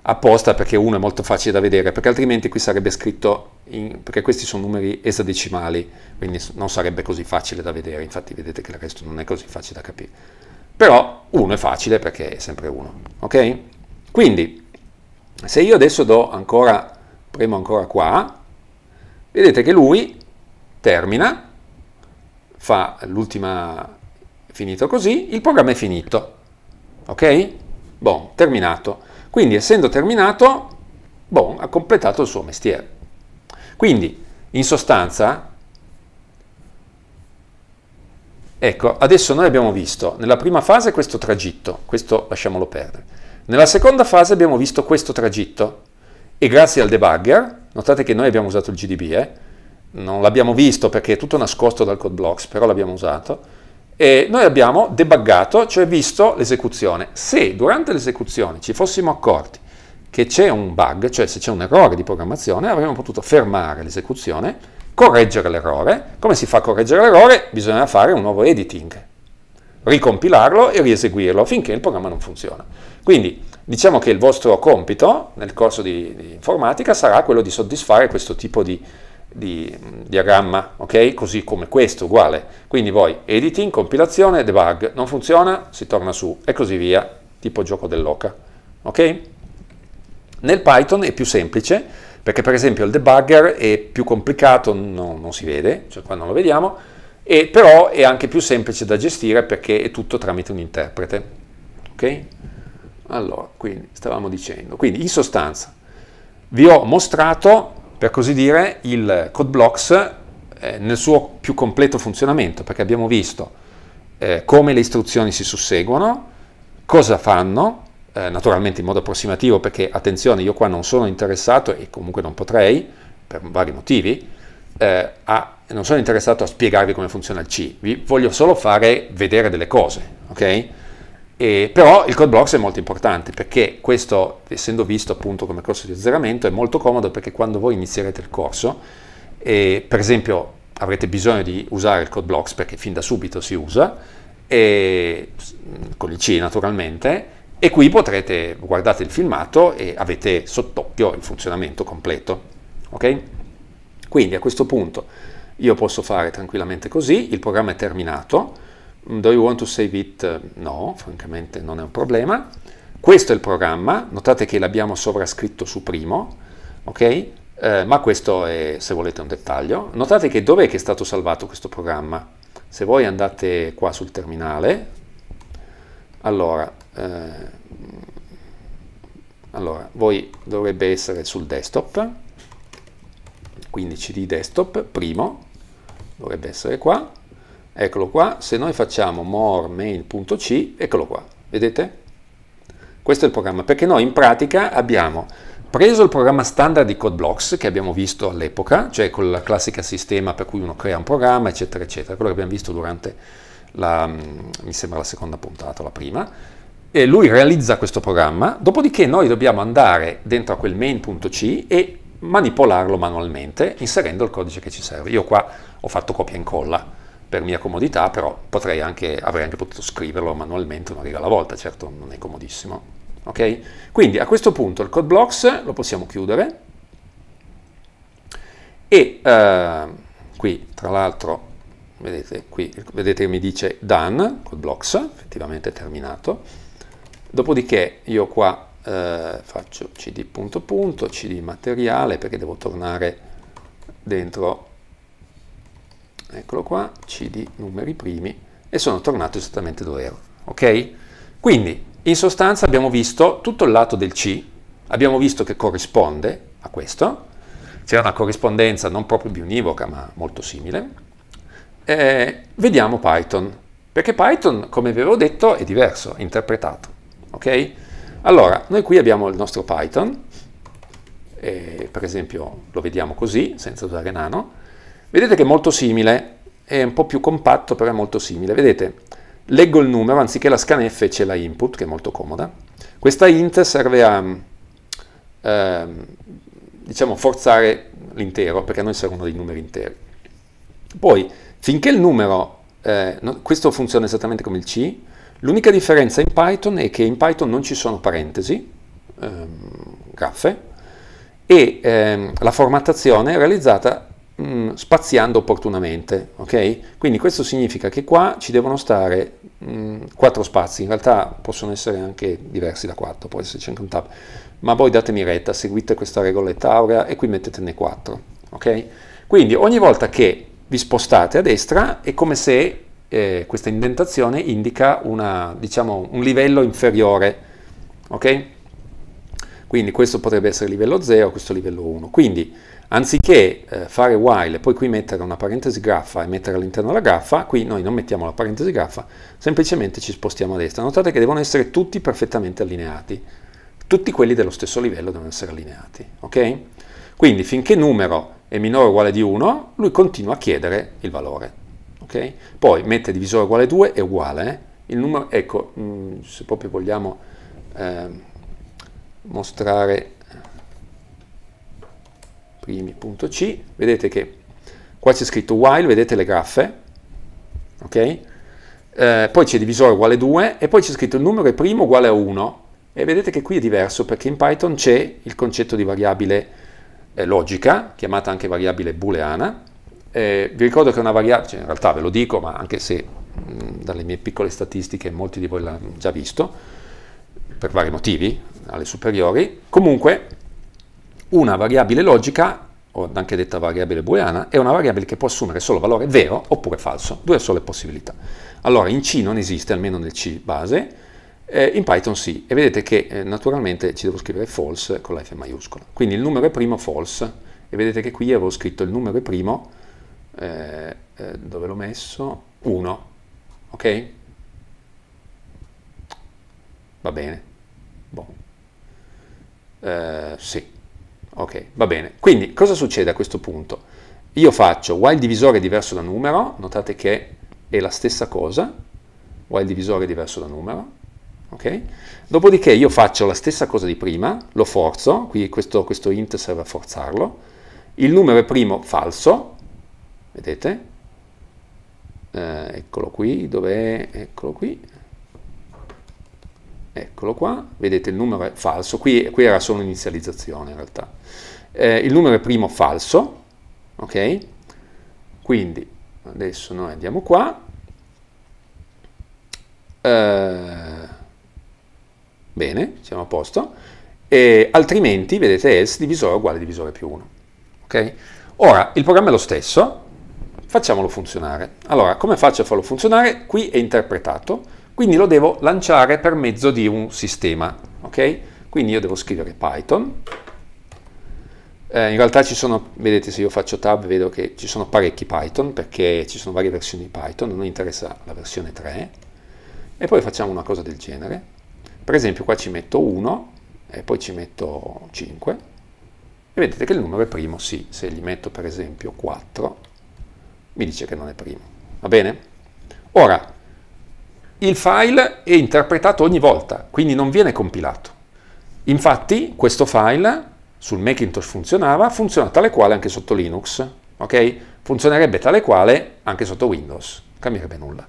apposta perché uno è molto facile da vedere, perché altrimenti qui sarebbe scritto, in, perché questi sono numeri esadecimali, quindi non sarebbe così facile da vedere, infatti vedete che il resto non è così facile da capire. Però uno è facile perché è sempre uno, ok? Quindi, se io adesso do ancora, premo ancora qua, vedete che lui termina, fa l'ultima, finito così, il programma è finito. Ok? Bon, terminato. Quindi essendo terminato, bon, ha completato il suo mestiere. Quindi, in sostanza, ecco, adesso noi abbiamo visto nella prima fase questo tragitto, questo lasciamolo perdere. Nella seconda fase abbiamo visto questo tragitto e grazie al debugger, notate che noi abbiamo usato il GDB, eh? non l'abbiamo visto perché è tutto nascosto dal code blocks, però l'abbiamo usato, eh, noi abbiamo debuggato, cioè visto l'esecuzione. Se durante l'esecuzione ci fossimo accorti che c'è un bug, cioè se c'è un errore di programmazione, avremmo potuto fermare l'esecuzione, correggere l'errore. Come si fa a correggere l'errore? Bisogna fare un nuovo editing, ricompilarlo e rieseguirlo finché il programma non funziona. Quindi diciamo che il vostro compito nel corso di, di informatica sarà quello di soddisfare questo tipo di di diagramma, ok? Così come questo, uguale. Quindi voi editing, compilazione, debug, non funziona, si torna su e così via, tipo gioco dell'oca, ok? Nel Python è più semplice, perché per esempio il debugger è più complicato, no, non si vede, cioè qua non lo vediamo, e però è anche più semplice da gestire perché è tutto tramite un interprete, ok? Allora, quindi stavamo dicendo, quindi in sostanza vi ho mostrato per così dire, il code blocks eh, nel suo più completo funzionamento, perché abbiamo visto eh, come le istruzioni si susseguono, cosa fanno, eh, naturalmente in modo approssimativo, perché attenzione, io qua non sono interessato e comunque non potrei, per vari motivi, eh, a, non sono interessato a spiegarvi come funziona il C, vi voglio solo fare vedere delle cose, ok? E, però il code blocks è molto importante perché questo, essendo visto appunto come corso di azzeramento, è molto comodo perché quando voi inizierete il corso, eh, per esempio avrete bisogno di usare il code blocks perché fin da subito si usa, e, con il C naturalmente, e qui potrete, guardate il filmato e avete sott'occhio il funzionamento completo. Ok? Quindi a questo punto io posso fare tranquillamente così, il programma è terminato, Do you want to save it? No, francamente non è un problema. Questo è il programma, notate che l'abbiamo sovrascritto su primo, ok? Eh, ma questo è, se volete, un dettaglio. Notate che dov'è che è stato salvato questo programma? Se voi andate qua sul terminale, allora, eh, allora voi dovrebbe essere sul desktop, quindi cd desktop, primo, dovrebbe essere qua, Eccolo qua, se noi facciamo more main.c, eccolo qua, vedete? Questo è il programma, perché noi in pratica abbiamo preso il programma standard di CodeBlocks che abbiamo visto all'epoca, cioè con la classica sistema per cui uno crea un programma, eccetera, eccetera, quello che abbiamo visto durante la, mm, mi sembra la seconda puntata, la prima, e lui realizza questo programma, dopodiché noi dobbiamo andare dentro a quel main.c e manipolarlo manualmente inserendo il codice che ci serve. Io qua ho fatto copia e incolla per mia comodità, però potrei anche, avrei anche potuto scriverlo manualmente una riga alla volta, certo non è comodissimo. Ok? Quindi a questo punto il code blocks lo possiamo chiudere e eh, qui tra l'altro vedete qui vedete che mi dice done code blocks, effettivamente è terminato. Dopodiché io qua eh, faccio cd punto punto, cd materiale perché devo tornare dentro eccolo qua, cd numeri primi, e sono tornato esattamente dove ero. Ok? Quindi, in sostanza abbiamo visto tutto il lato del C, abbiamo visto che corrisponde a questo, c'è una corrispondenza non proprio bionivoca ma molto simile. Eh, vediamo Python, perché Python, come vi avevo detto, è diverso, è interpretato. Ok? Allora, noi qui abbiamo il nostro Python, eh, per esempio lo vediamo così, senza usare nano, Vedete che è molto simile, è un po' più compatto, però è molto simile. Vedete, leggo il numero, anziché la scanf c'è la input, che è molto comoda. Questa int serve a, eh, diciamo, forzare l'intero, perché a noi servono dei numeri interi. Poi, finché il numero, eh, no, questo funziona esattamente come il C, l'unica differenza in Python è che in Python non ci sono parentesi, ehm, graffe, e ehm, la formattazione è realizzata spaziando opportunamente, ok? Quindi questo significa che qua ci devono stare mh, mm, quattro spazi, in realtà possono essere anche diversi da quattro, può esserci anche un tab, ma voi datemi retta, seguite questa regoletta aurea e qui mettetene quattro, ok? Quindi ogni volta che vi spostate a destra è come se eh, questa indentazione indica una, diciamo, un livello inferiore, ok? Quindi questo potrebbe essere livello 0, questo livello 1. Quindi anziché eh, fare while e poi qui mettere una parentesi graffa e mettere all'interno la graffa, qui noi non mettiamo la parentesi graffa, semplicemente ci spostiamo a destra. Notate che devono essere tutti perfettamente allineati, tutti quelli dello stesso livello devono essere allineati, ok? Quindi finché numero è minore o uguale di 1, lui continua a chiedere il valore, ok? Poi mette divisore uguale 2 è uguale, eh? il numero, ecco, mh, mm, se proprio vogliamo eh, mostrare primi.c, vedete che qua c'è scritto while, vedete le graffe, ok? Eh, poi c'è divisore uguale 2 e poi c'è scritto il numero è primo uguale a 1 e vedete che qui è diverso perché in Python c'è il concetto di variabile eh, logica, chiamata anche variabile booleana. Eh, vi ricordo che è una variabile, cioè in realtà ve lo dico, ma anche se mh, dalle mie piccole statistiche molti di voi l'hanno già visto, per vari motivi, alle superiori, comunque una variabile logica, o anche detta variabile booleana, è una variabile che può assumere solo valore vero oppure falso, due sole possibilità. Allora, in C non esiste, almeno nel C base, eh, in Python sì, e vedete che eh, naturalmente ci devo scrivere false con la F maiuscola. Quindi il numero è primo false, e vedete che qui avevo scritto il numero è primo, eh, eh dove l'ho messo? 1, ok? Va bene, boh. Eh, sì Ok, va bene. Quindi cosa succede a questo punto? Io faccio while divisore diverso da numero, notate che è la stessa cosa, while divisore diverso da numero, ok? Dopodiché io faccio la stessa cosa di prima, lo forzo, qui questo, questo int serve a forzarlo, il numero è primo falso, vedete? Eh, eccolo qui, dov'è? Eccolo qui, eccolo qua, vedete il numero è falso, qui, qui era solo un'inizializzazione in realtà. Eh, il numero è primo falso, ok? Quindi adesso noi andiamo qua, eh, bene, siamo a posto, e altrimenti vedete else divisore uguale divisore più 1, ok? Ora, il programma è lo stesso, facciamolo funzionare. Allora, come faccio a farlo funzionare? Qui è interpretato, quindi lo devo lanciare per mezzo di un sistema, ok? Quindi io devo scrivere Python. Eh, in realtà ci sono, vedete se io faccio tab vedo che ci sono parecchi Python perché ci sono varie versioni di Python, non mi interessa la versione 3. E poi facciamo una cosa del genere. Per esempio qua ci metto 1 e poi ci metto 5 e vedete che il numero è primo, sì, se gli metto per esempio 4 mi dice che non è primo, va bene? Ora, il file è interpretato ogni volta, quindi non viene compilato. Infatti questo file sul Macintosh funzionava, funziona tale quale anche sotto Linux, ok? Funzionerebbe tale quale anche sotto Windows, cambierebbe nulla.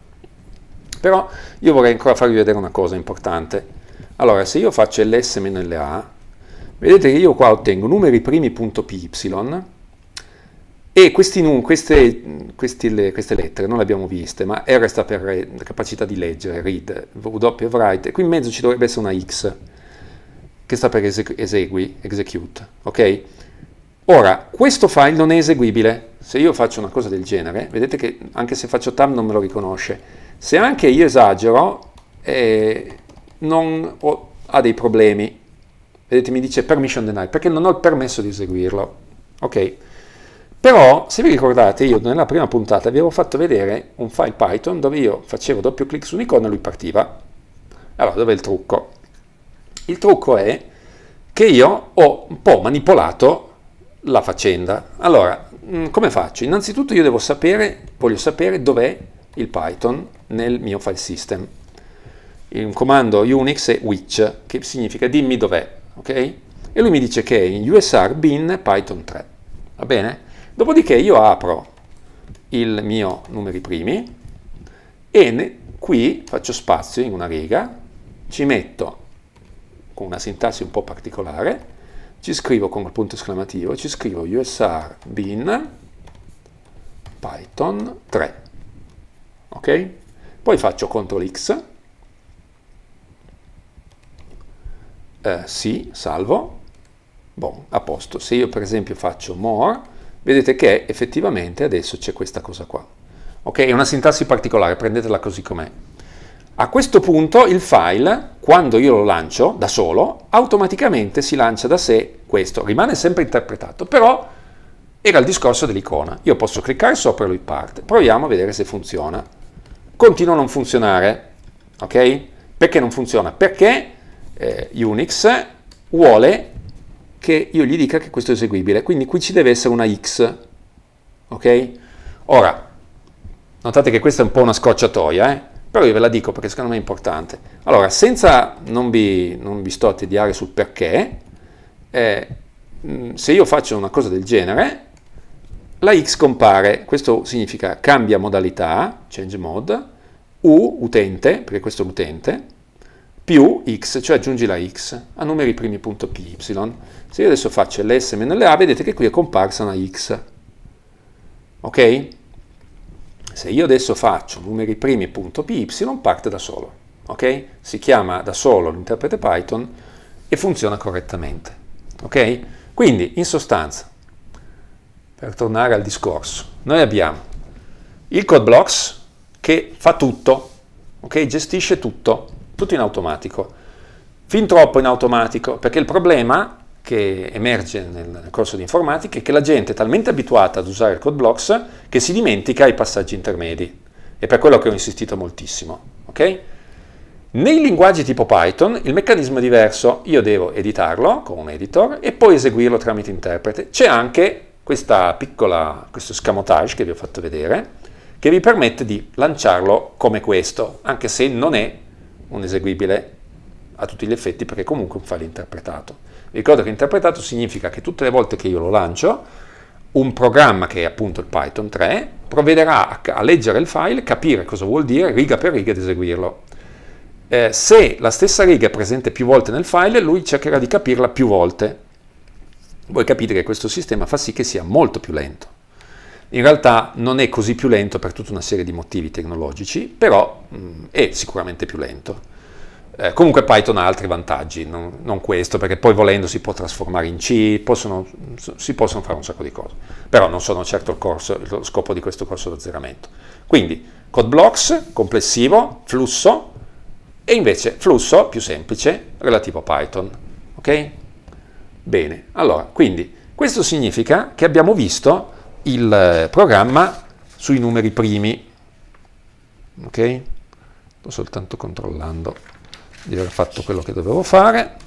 Però io vorrei ancora farvi vedere una cosa importante. Allora, se io faccio ls-la, vedete che io qua ottengo numeri primi.py e questi, queste, questi le, queste lettere non le abbiamo viste, ma R sta per capacità di leggere, read, W write, qui in mezzo ci dovrebbe essere una X, che sta per esegu esegui, execute, ok? Ora, questo file non è eseguibile, se io faccio una cosa del genere, vedete che anche se faccio tab non me lo riconosce, se anche io esagero, eh, non ho, ha dei problemi, vedete mi dice permission denied, perché non ho il permesso di eseguirlo, ok? Però, se vi ricordate, io nella prima puntata vi avevo fatto vedere un file Python dove io facevo doppio clic su un'icona e lui partiva. Allora, dov'è il trucco? Il trucco è che io ho un po' manipolato la faccenda. Allora, mm, come faccio? Innanzitutto io devo sapere, voglio sapere dov'è il Python nel mio file system. Il comando Unix è which, che significa dimmi dov'è, ok? E lui mi dice che è in usr bin python 3, va bene? Dopodiché io apro il mio numeri primi e ne, qui faccio spazio in una riga, ci metto con una sintassi un po' particolare, ci scrivo con il punto esclamativo, ci scrivo usr bin python 3, ok? Poi faccio CTRL X, eh, sì, salvo, bon, a posto. Se io per esempio faccio more, vedete che effettivamente adesso c'è questa cosa qua. Ok, è una sintassi particolare, prendetela così com'è. A questo punto il file, quando io lo lancio da solo, automaticamente si lancia da sé questo, rimane sempre interpretato, però era il discorso dell'icona. Io posso cliccare sopra e lui parte. Proviamo a vedere se funziona. Continua a non funzionare, ok? Perché non funziona? Perché eh, Unix vuole che io gli dica che questo è eseguibile. Quindi qui ci deve essere una x, ok? Ora, notate che questa è un po' una scocciatoia, eh? però io ve la dico perché secondo me è importante. Allora, senza, non vi, non vi sto a tediare sul perché, eh, mm, se io faccio una cosa del genere, la x compare, questo significa cambia modalità, change mode, u utente, perché questo è l'utente, più x, cioè aggiungi la x, a numeri primi punto py. Se io adesso faccio ls meno la, vedete che qui è comparsa una x. Ok? Se io adesso faccio numeri primi punto py, parte da solo. Ok? Si chiama da solo l'interprete Python e funziona correttamente. Ok? Quindi, in sostanza, per tornare al discorso, noi abbiamo il code blocks che fa tutto, ok? Gestisce tutto tutto in automatico, fin troppo in automatico, perché il problema che emerge nel corso di informatica è che la gente è talmente abituata ad usare il code blocks che si dimentica i passaggi intermedi. È per quello che ho insistito moltissimo. Okay? Nei linguaggi tipo Python il meccanismo è diverso, io devo editarlo con un editor e poi eseguirlo tramite interprete. C'è anche piccola, questo scamotage che vi ho fatto vedere, che vi permette di lanciarlo come questo, anche se non è un eseguibile a tutti gli effetti perché comunque un file interpretato. Ricordo che interpretato significa che tutte le volte che io lo lancio, un programma che è appunto il Python 3 provvederà a, leggere il file, capire cosa vuol dire, riga per riga ed eseguirlo. Eh, se la stessa riga è presente più volte nel file, lui cercherà di capirla più volte. Voi capite che questo sistema fa sì che sia molto più lento in realtà non è così più lento per tutta una serie di motivi tecnologici, però mh, mm, è sicuramente più lento. Eh, comunque Python ha altri vantaggi, non, non, questo, perché poi volendo si può trasformare in C, possono, si possono fare un sacco di cose, però non sono certo corso, lo scopo di questo corso d'azzeramento. Quindi code blocks, complessivo, flusso, e invece flusso più semplice relativo a Python. Ok? Bene, allora, quindi questo significa che abbiamo visto il eh, programma sui numeri primi. Ok? Sto soltanto controllando di aver fatto quello che dovevo fare.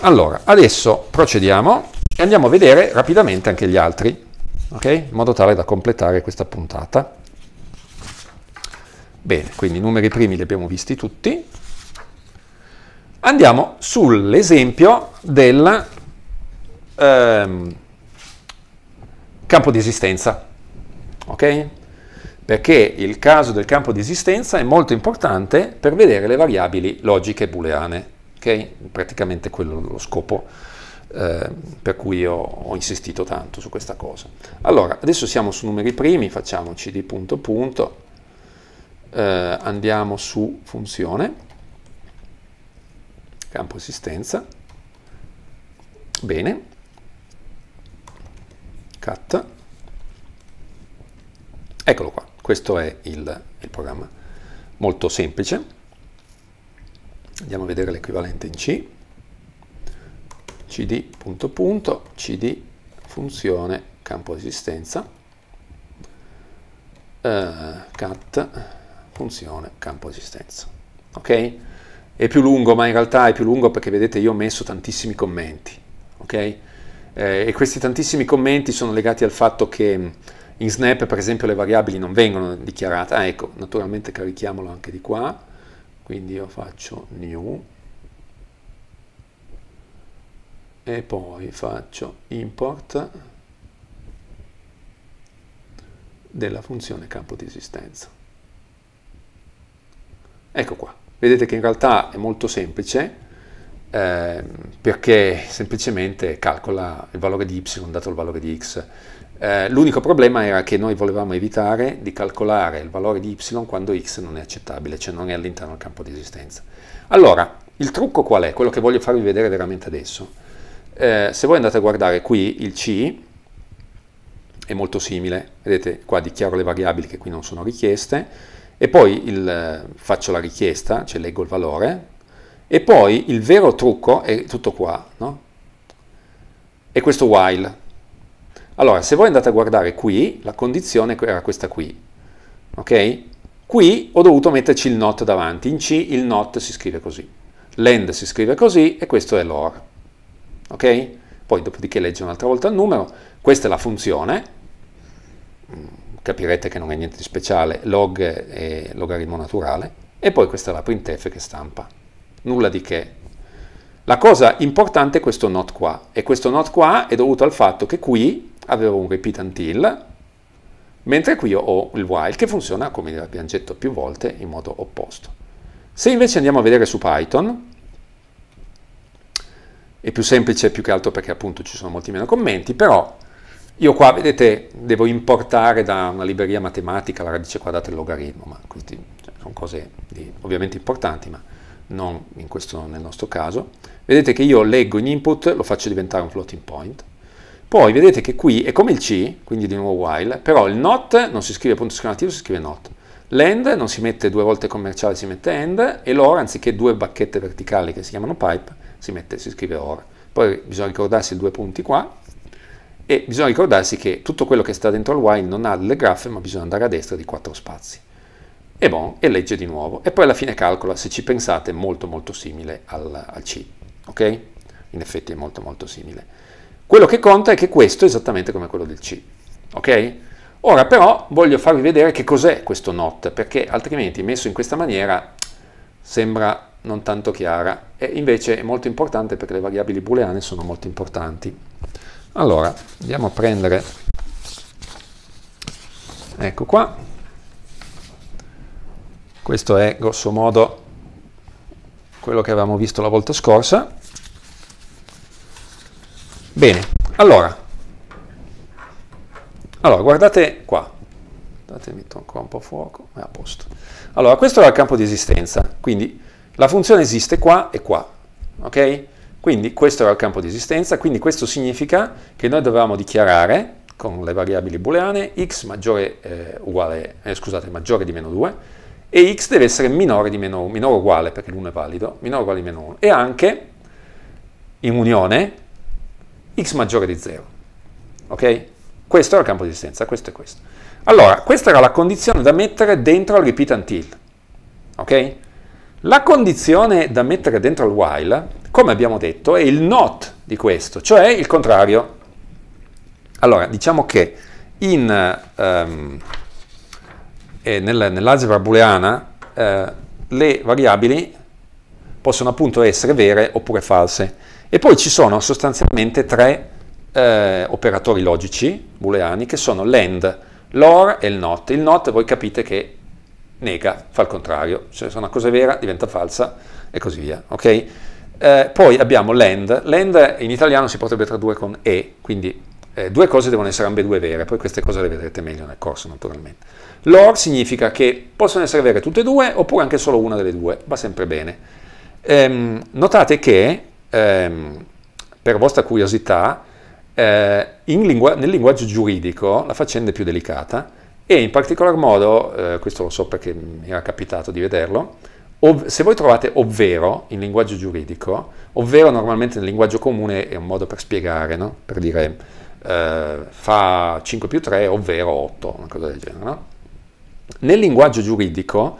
Allora, adesso procediamo e andiamo a vedere rapidamente anche gli altri, ok? In modo tale da completare questa puntata. Bene, quindi i numeri primi li abbiamo visti tutti. Andiamo sull'esempio della... Ehm, campo di esistenza. Ok? Perché il caso del campo di esistenza è molto importante per vedere le variabili logiche booleane. Ok? Praticamente quello è lo scopo eh, per cui io ho, insistito tanto su questa cosa. Allora, adesso siamo su numeri primi, facciamoci di punto punto, eh, andiamo su funzione, campo esistenza, bene, cut, eccolo qua, questo è il, il programma, molto semplice, andiamo a vedere l'equivalente in C, cd punto punto, cd funzione campo esistenza, eh, cat funzione campo esistenza, ok? È più lungo, ma in realtà è più lungo perché vedete io ho messo tantissimi commenti, ok? Eh, e questi tantissimi commenti sono legati al fatto che in Snap, per esempio, le variabili non vengono dichiarate. Ah, ecco, naturalmente carichiamolo anche di qua. Quindi io faccio new e poi faccio import della funzione campo di esistenza. Ecco qua. Vedete che in realtà è molto semplice eh, perché semplicemente calcola il valore di y dato il valore di x. Eh, l'unico problema era che noi volevamo evitare di calcolare il valore di y quando x non è accettabile, cioè non è all'interno del campo di esistenza. Allora, il trucco qual è? Quello che voglio farvi vedere veramente adesso. Eh, se voi andate a guardare qui, il C è molto simile, vedete qua dichiaro le variabili che qui non sono richieste, e poi il, eh, faccio la richiesta, cioè leggo il valore, e poi il vero trucco è tutto qua, no? È questo while. Allora, se voi andate a guardare qui, la condizione era questa qui, ok? Qui ho dovuto metterci il not davanti, in C il not si scrive così, l'end si scrive così e questo è l'or, ok? Poi dopodiché legge un'altra volta il numero, questa è la funzione, capirete che non è niente di speciale, log è logaritmo naturale, e poi questa è la printf che stampa nulla di che. La cosa importante è questo not qua, e questo not qua è dovuto al fatto che qui avevo un repeat until, mentre qui ho il while che funziona, come abbiamo detto più volte, in modo opposto. Se invece andiamo a vedere su Python, è più semplice più che altro perché appunto ci sono molti meno commenti, però io qua, vedete, devo importare da una libreria matematica la radice quadrata del logaritmo, ma queste sono cose di, ovviamente importanti, ma non questo, nel nostro caso. Vedete che io leggo in input, lo faccio diventare un floating point. Poi vedete che qui è come il C, quindi di nuovo while, però il not non si scrive punto esclamativo, si scrive not. L'end non si mette due volte commerciale, si mette end, e l'or anziché due bacchette verticali che si chiamano pipe, si, mette, si scrive or. Poi bisogna ricordarsi i due punti qua, e bisogna ricordarsi che tutto quello che sta dentro il while non ha delle graffe, ma bisogna andare a destra di quattro spazi e bon, e legge di nuovo. E poi alla fine calcola, se ci pensate, molto molto simile al, al C, ok? In effetti è molto molto simile. Quello che conta è che questo è esattamente come quello del C, ok? Ora però voglio farvi vedere che cos'è questo NOT, perché altrimenti messo in questa maniera sembra non tanto chiara, e invece è molto importante perché le variabili booleane sono molto importanti. Allora, andiamo a prendere, ecco qua, questo è grosso modo quello che avevamo visto la volta scorsa. Bene, allora, allora guardate qua, Guardate, metto ancora un po' fuoco, è a posto. Allora, questo era il campo di esistenza, quindi la funzione esiste qua e qua, ok? Quindi questo era il campo di esistenza, quindi questo significa che noi dovevamo dichiarare con le variabili booleane x maggiore, eh, uguale, eh, scusate, maggiore di meno 2, e x deve essere minore di meno 1, minore o uguale, perché l'1 è valido, minore o uguale di meno 1, e anche in unione x maggiore di 0. Ok? Questo era il campo di esistenza, questo è questo. Allora, questa era la condizione da mettere dentro al repeat until. Ok? La condizione da mettere dentro al while, come abbiamo detto, è il not di questo, cioè il contrario. Allora, diciamo che in... Um, nel, nell'algebra booleana eh, le variabili possono appunto essere vere oppure false. E poi ci sono sostanzialmente tre eh, operatori logici booleani che sono l'end, l'or e il not. Il not voi capite che nega, fa il contrario, cioè se una cosa è vera diventa falsa e così via. Okay? Eh, poi abbiamo l'AND. L'AND in italiano si potrebbe tradurre con e, quindi eh, due cose devono essere ambedue vere, poi queste cose le vedrete meglio nel corso naturalmente. L'or significa che possono essere vere tutte e due oppure anche solo una delle due, va sempre bene. Ehm, notate che, ehm, per vostra curiosità, eh, lingua, nel linguaggio giuridico la faccenda è più delicata e in particolar modo, eh, questo lo so perché mi era capitato di vederlo, ov- se voi trovate ovvero in linguaggio giuridico, ovvero normalmente nel linguaggio comune è un modo per spiegare, no? per dire eh, fa 5 più 3, ovvero 8, una cosa del genere. No? nel linguaggio giuridico,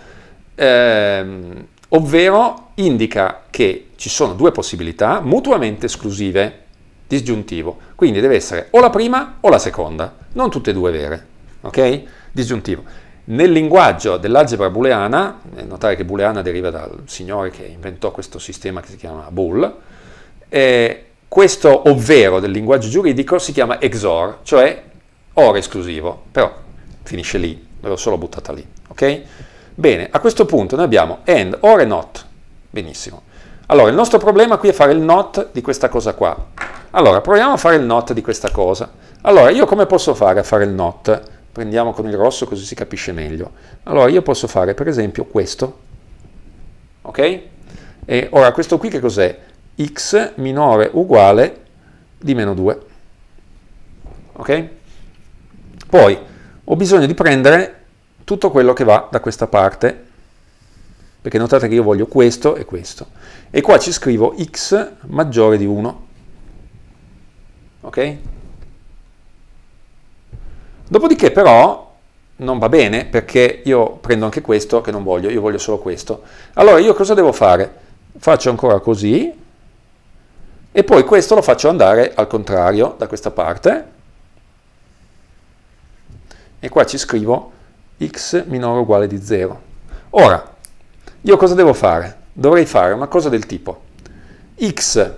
ehm, ovvero indica che ci sono due possibilità mutuamente esclusive, disgiuntivo. Quindi deve essere o la prima o la seconda, non tutte e due vere. Ok? Disgiuntivo. Nel linguaggio dell'algebra booleana, eh, notare che booleana deriva dal signore che inventò questo sistema che si chiama bool, eh, questo ovvero del linguaggio giuridico si chiama exor, cioè OR esclusivo, però finisce lì l'avevo solo buttata lì, ok? Bene, a questo punto noi abbiamo AND, OR e NOT, benissimo. Allora, il nostro problema qui è fare il NOT di questa cosa qua. Allora, proviamo a fare il NOT di questa cosa. Allora, io come posso fare a fare il NOT? Prendiamo con il rosso così si capisce meglio. Allora, io posso fare per esempio questo, ok? E ora, questo qui che cos'è? x minore uguale di meno 2, ok? Poi, ho bisogno di prendere tutto quello che va da questa parte, perché notate che io voglio questo e questo. E qua ci scrivo x maggiore di 1. Ok? Dopodiché però non va bene perché io prendo anche questo che non voglio, io voglio solo questo. Allora io cosa devo fare? Faccio ancora così e poi questo lo faccio andare al contrario da questa parte e qua ci scrivo x minore o uguale di 0. Ora, io cosa devo fare? Dovrei fare una cosa del tipo x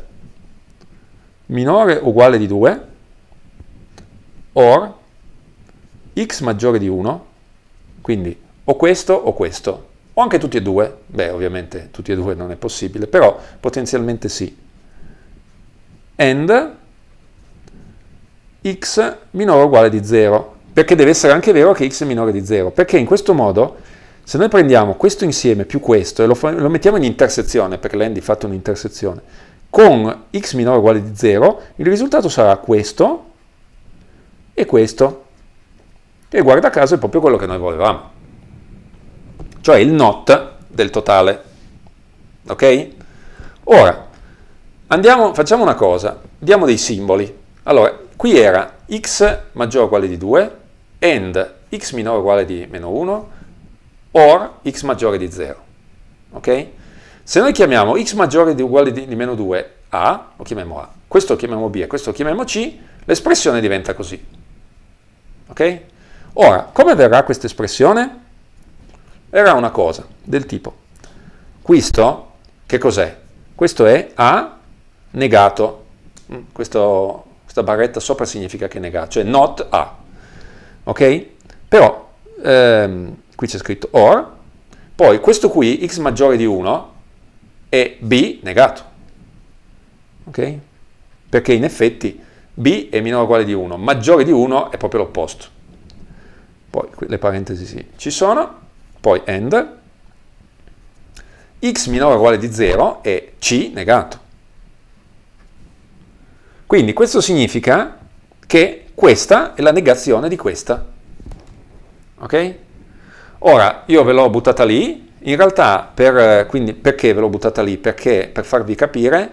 minore o uguale di 2 or x maggiore di 1, quindi o questo o questo, o anche tutti e due, beh ovviamente tutti e due non è possibile, però potenzialmente sì, and x minore o uguale di 0, perché deve essere anche vero che x è minore di 0, perché in questo modo se noi prendiamo questo insieme più questo e lo, lo mettiamo in intersezione, perché l'end di fatto è un'intersezione, con x minore o uguale di 0, il risultato sarà questo e questo, e guarda caso è proprio quello che noi volevamo, cioè il not del totale. Ok? Ora, andiamo, facciamo una cosa, diamo dei simboli. Allora, qui era x maggiore o uguale di 2, and x minore uguale di meno 1 or x maggiore di 0. Ok? Se noi chiamiamo x maggiore o uguale di, di meno 2 a, lo chiamiamo a, questo lo chiamiamo b e questo lo chiamiamo c, l'espressione diventa così. Ok? Ora, come verrà questa espressione? Verrà una cosa del tipo, questo, che cos'è? Questo è a negato, mm, questo, questa barretta sopra significa che è negato, cioè not a, ok? Però ehm, qui c'è scritto OR, poi questo qui, x maggiore di 1, è b negato, ok? Perché in effetti b è minore o uguale di 1, maggiore di 1 è proprio l'opposto. Poi le parentesi sì, ci sono, poi AND, x minore o uguale di 0 è c negato. Quindi questo significa che questa è la negazione di questa. Ok? Ora, io ve l'ho buttata lì, in realtà per, eh, quindi, perché ve l'ho buttata lì? Perché per farvi capire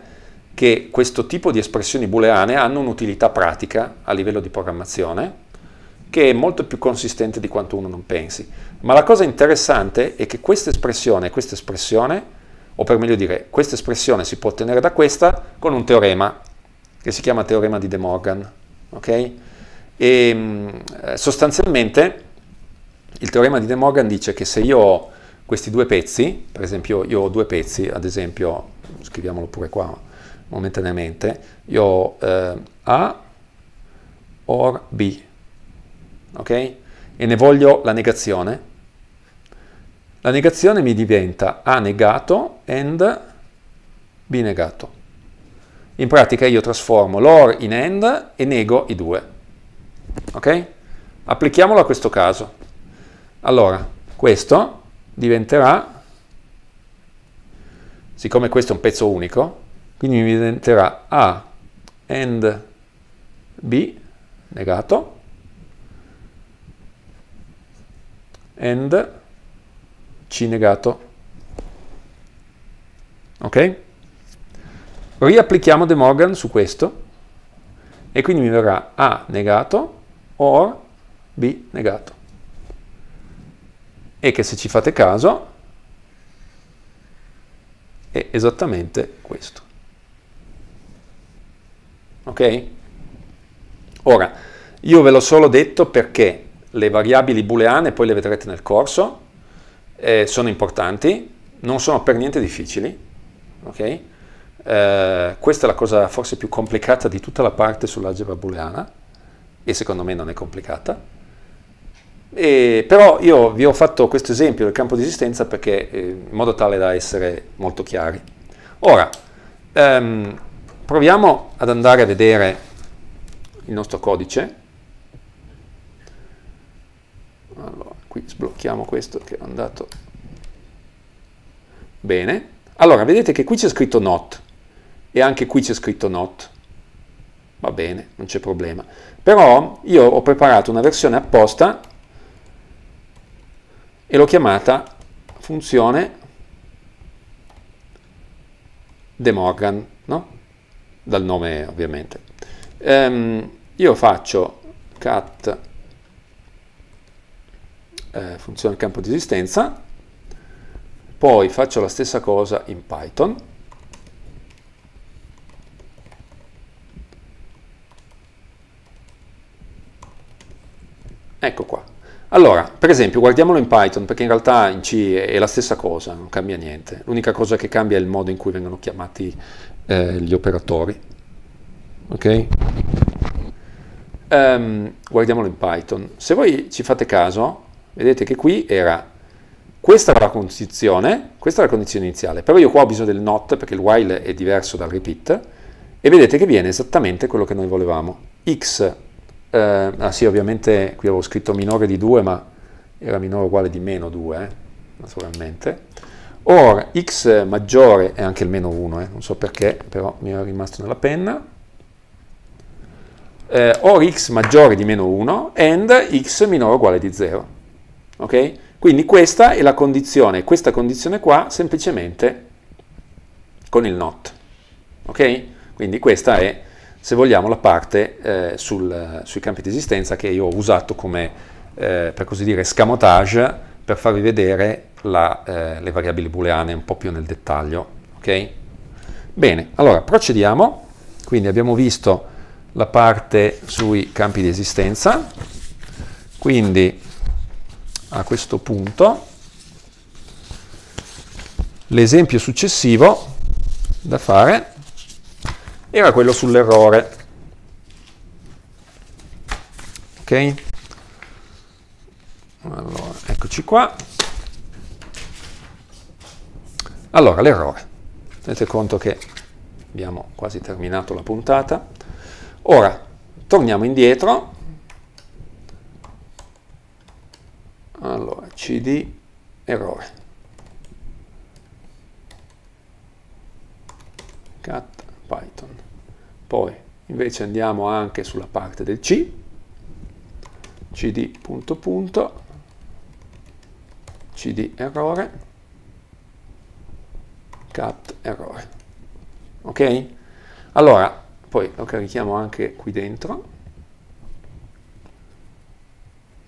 che questo tipo di espressioni booleane hanno un'utilità pratica a livello di programmazione che è molto più consistente di quanto uno non pensi. Ma la cosa interessante è che questa espressione e questa espressione, o per meglio dire, questa espressione si può ottenere da questa con un teorema che si chiama teorema di De Morgan. Okay? E ehm, sostanzialmente il teorema di De Morgan dice che se io ho questi due pezzi, per esempio io ho due pezzi, ad esempio, scriviamolo pure qua momentaneamente, io ho eh, A or B, ok? E ne voglio la negazione. La negazione mi diventa A negato and B negato. In pratica io trasformo l'or in and e nego i due. Ok? Applichiamolo a questo caso. Allora, questo diventerà, siccome questo è un pezzo unico, quindi mi diventerà A and B negato and C negato. Ok? Riapplichiamo De Morgan su questo e quindi mi verrà A negato or B negato. E che se ci fate caso è esattamente questo. Ok? Ora, io ve l'ho solo detto perché le variabili booleane, poi le vedrete nel corso, eh, sono importanti, non sono per niente difficili, ok? Eh, questa è la cosa forse più complicata di tutta la parte sull'algebra booleana, e secondo me non è complicata. E, però io vi ho fatto questo esempio del campo di esistenza perché, eh, in modo tale da essere molto chiari. Ora, ehm, proviamo ad andare a vedere il nostro codice. Allora, qui sblocchiamo questo che è andato bene. Allora, vedete che qui c'è scritto not e anche qui c'è scritto not. Va bene, non c'è problema. Però io ho preparato una versione apposta e l'ho chiamata funzione De Morgan, no? dal nome ovviamente. Ehm, io faccio cat eh, funzione campo di esistenza, poi faccio la stessa cosa in Python Ecco qua. Allora, per esempio, guardiamolo in Python, perché in realtà in C è la stessa cosa, non cambia niente. L'unica cosa che cambia è il modo in cui vengono chiamati eh, gli operatori. Ok? Um, guardiamolo in Python. Se voi ci fate caso, vedete che qui era questa era la condizione, questa era la condizione iniziale, però io qua ho bisogno del not perché il while è diverso dal repeat e vedete che viene esattamente quello che noi volevamo. x eh, ah sì, ovviamente qui avevo scritto minore di 2, ma era minore uguale di meno 2, eh, naturalmente. Or x maggiore è anche il meno 1, eh, non so perché, però mi era rimasto nella penna. Eh, or x maggiore di meno 1 and x minore uguale di 0. Ok? Quindi questa è la condizione, questa condizione qua semplicemente con il not. Ok? Quindi questa è se vogliamo, la parte eh, sul, sui campi di esistenza che io ho usato come, eh, per così dire, scamotage per farvi vedere la, eh, le variabili booleane un po' più nel dettaglio. Okay? Bene, allora procediamo. Quindi abbiamo visto la parte sui campi di esistenza. Quindi a questo punto l'esempio successivo da fare era quello sull'errore. Ok? Allora, eccoci qua. Allora, l'errore. Tenete conto che abbiamo quasi terminato la puntata. Ora, torniamo indietro. Allora, cd errore. Cut. Python. Poi invece andiamo anche sulla parte del C, cd punto punto, cd errore, cat errore. Ok? Allora, poi lo carichiamo anche qui dentro.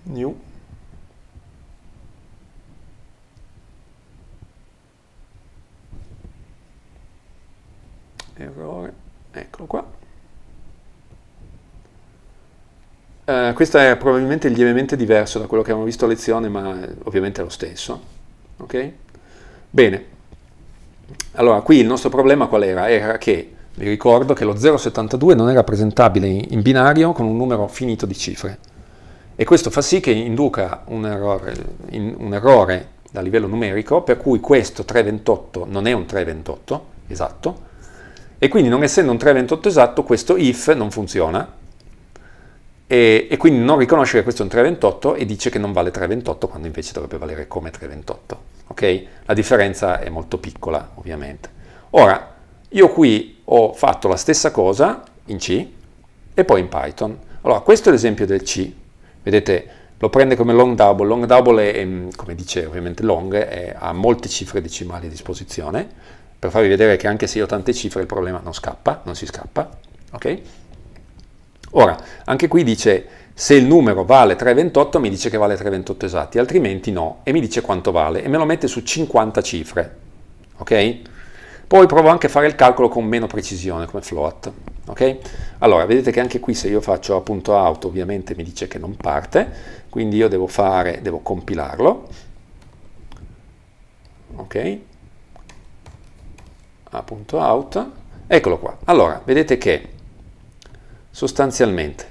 New questo è probabilmente lievemente diverso da quello che abbiamo visto a lezione, ma ovviamente è lo stesso. Ok? Bene. Allora, qui il nostro problema qual era? Era che, vi ricordo che lo 072 non è rappresentabile in binario con un numero finito di cifre. E questo fa sì che induca un errore, in, un errore da livello numerico, per cui questo 328 non è un 328 esatto, e quindi non essendo un 328 esatto, questo if non funziona, e, e quindi non riconosce che questo è un 328 e dice che non vale 328 quando invece dovrebbe valere come 328. Ok? La differenza è molto piccola ovviamente. Ora, io qui ho fatto la stessa cosa in C e poi in Python. Allora, questo è l'esempio del C. Vedete, lo prende come long double. Long double è, mm, come dice ovviamente long, è, ha molte cifre decimali a disposizione, per farvi vedere che anche se io ho tante cifre il problema non scappa, non si scappa, ok? Ora, anche qui dice se il numero vale 3,28 mi dice che vale 3,28 esatti, altrimenti no, e mi dice quanto vale, e me lo mette su 50 cifre, ok? Poi provo anche a fare il calcolo con meno precisione come float, ok? Allora, vedete che anche qui se io faccio appunto out, ovviamente mi dice che non parte, quindi io devo fare, devo compilarlo, ok? A.out, eccolo qua. Allora, vedete che sostanzialmente.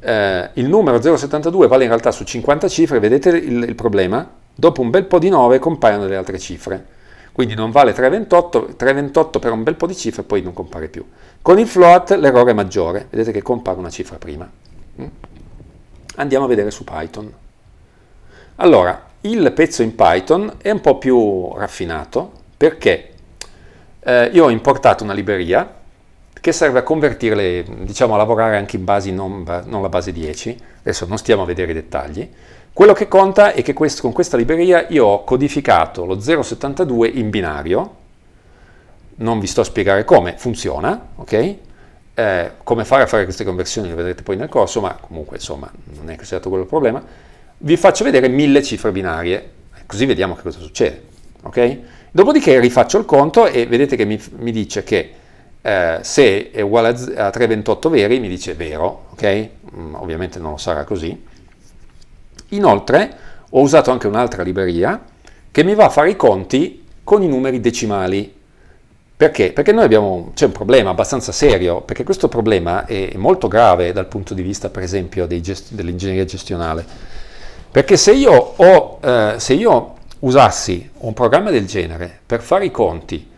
Eh, il numero 0,72 vale in realtà su 50 cifre, vedete il, il, problema? Dopo un bel po' di 9 compaiono le altre cifre. Quindi non vale 3,28, 3,28 per un bel po' di cifre poi non compare più. Con il float l'errore è maggiore, vedete che compare una cifra prima. Mm? Andiamo a vedere su Python. Allora, il pezzo in Python è un po' più raffinato perché eh, io ho importato una libreria che serve a convertirle, diciamo a lavorare anche in basi non, non la base 10, adesso non stiamo a vedere i dettagli, quello che conta è che questo, con questa libreria io ho codificato lo 072 in binario, non vi sto a spiegare come, funziona, ok? Eh, come fare a fare queste conversioni lo vedrete poi nel corso, ma comunque insomma non è considerato quello il problema. Vi faccio vedere mille cifre binarie, così vediamo che cosa succede, ok? Dopodiché rifaccio il conto e vedete che mi, mi dice che eh, se è uguale a, a 3,28 veri mi dice vero, ok? Mm, ovviamente non lo sarà così. Inoltre ho usato anche un'altra libreria che mi va a fare i conti con i numeri decimali. Perché? Perché noi abbiamo, c'è un problema abbastanza serio, perché questo problema è molto grave dal punto di vista, per esempio, gest dell'ingegneria gestionale. Perché se io, ho, eh, se io, usassi un programma del genere per fare i conti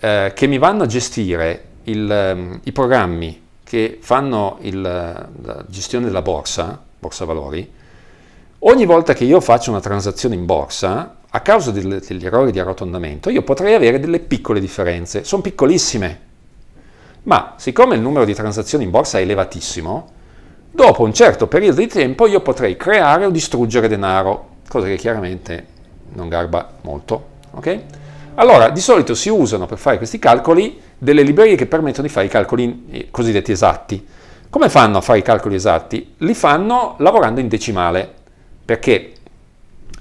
eh, che mi vanno a gestire il, ehm, i programmi che fanno il, la gestione della borsa, borsa valori, ogni volta che io faccio una transazione in borsa, a causa degli errori di arrotondamento, io potrei avere delle piccole differenze, sono piccolissime, ma siccome il numero di transazioni in borsa è elevatissimo, dopo un certo periodo di tempo io potrei creare o distruggere denaro, cosa che chiaramente non garba molto, ok? Allora, di solito si usano per fare questi calcoli delle librerie che permettono di fare i calcoli eh, cosiddetti esatti. Come fanno a fare i calcoli esatti? Li fanno lavorando in decimale, perché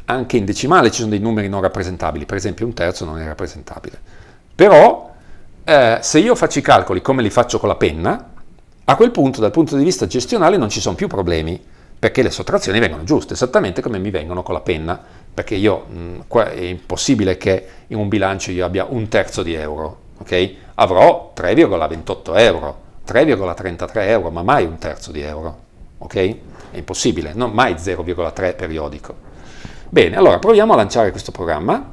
anche in decimale ci sono dei numeri non rappresentabili, per esempio un terzo non è rappresentabile. Però eh, se io faccio i calcoli come li faccio con la penna, a quel punto dal punto di vista gestionale non ci sono più problemi, perché le sottrazioni vengono giuste, esattamente come mi vengono con la penna, perché io, mh, mm, qua è impossibile che in un bilancio io abbia un terzo di euro, ok? Avrò 3,28 euro, 3,33 euro, ma mai un terzo di euro, ok? È impossibile, non mai 0,3 periodico. Bene, allora proviamo a lanciare questo programma.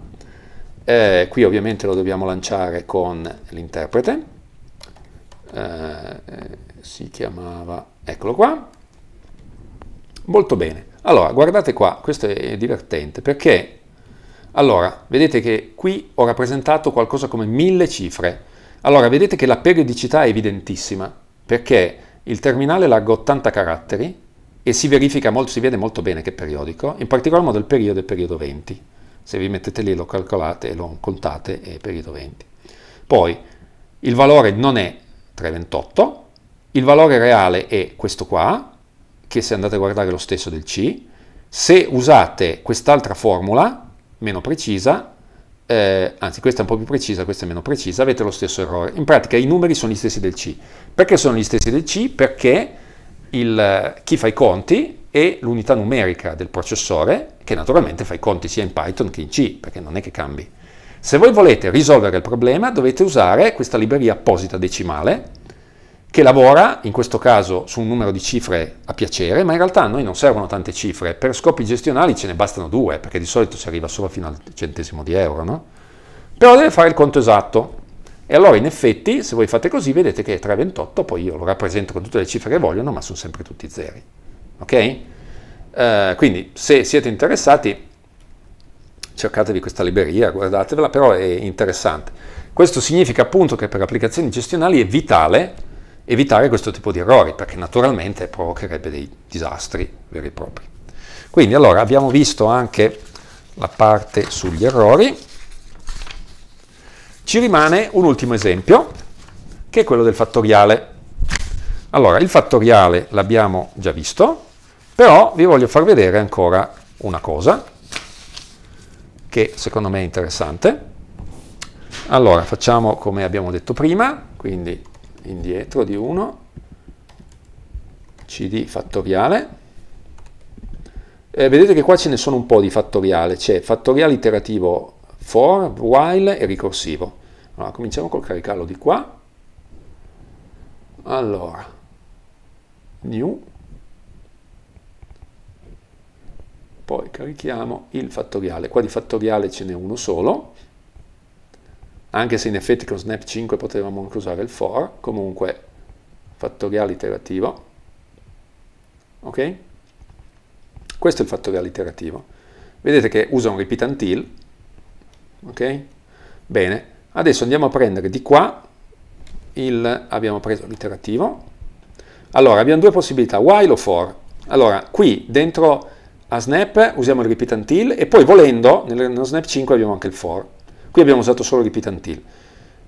Eh, qui ovviamente lo dobbiamo lanciare con l'interprete. Eh, eh si chiamava, eccolo qua, Molto bene. Allora, guardate qua, questo è divertente perché, allora, vedete che qui ho rappresentato qualcosa come mille cifre. Allora, vedete che la periodicità è evidentissima perché il terminale larga 80 caratteri e si verifica molto, si vede molto bene che è periodico, in particolar modo il periodo è periodo 20. Se vi mettete lì lo calcolate e lo contate è periodo 20. Poi il valore non è 328, il valore reale è questo qua, che se andate a guardare lo stesso del C, se usate quest'altra formula, meno precisa, eh, anzi questa è un po' più precisa, questa è meno precisa, avete lo stesso errore. In pratica i numeri sono gli stessi del C. Perché sono gli stessi del C? Perché il, chi fa i conti è l'unità numerica del processore, che naturalmente fa i conti sia in Python che in C, perché non è che cambi. Se voi volete risolvere il problema dovete usare questa libreria apposita decimale, che lavora in questo caso su un numero di cifre a piacere, ma in realtà a noi non servono tante cifre, per scopi gestionali ce ne bastano due, perché di solito si arriva solo fino al centesimo di euro, no? Però deve fare il conto esatto. E allora in effetti, se voi fate così, vedete che è 3,28, poi io lo rappresento con tutte le cifre che vogliono, ma sono sempre tutti zeri. Ok? Uh, quindi se siete interessati, cercatevi questa libreria, guardatevela, però è interessante. Questo significa appunto che per applicazioni gestionali è vitale evitare questo tipo di errori, perché naturalmente provocherebbe dei disastri veri e propri. Quindi allora abbiamo visto anche la parte sugli errori. Ci rimane un ultimo esempio, che è quello del fattoriale. Allora, il fattoriale l'abbiamo già visto, però vi voglio far vedere ancora una cosa che secondo me è interessante. Allora, facciamo come abbiamo detto prima, quindi indietro di 1 cd fattoriale eh, vedete che qua ce ne sono un po' di fattoriale c'è fattoriale iterativo for, while e ricorsivo allora cominciamo col caricarlo di qua allora new poi carichiamo il fattoriale qua di fattoriale ce n'è uno solo anche se in effetti con snap 5 potevamo anche usare il for, comunque fattoriale iterativo, ok? Questo è il fattoriale iterativo. Vedete che usa un repeat until, ok? Bene, adesso andiamo a prendere di qua, il, abbiamo preso l'iterativo, allora abbiamo due possibilità, while o for. Allora, qui dentro a snap usiamo il repeat until e poi volendo, nello snap 5 abbiamo anche il for, Qui abbiamo usato solo repeat until.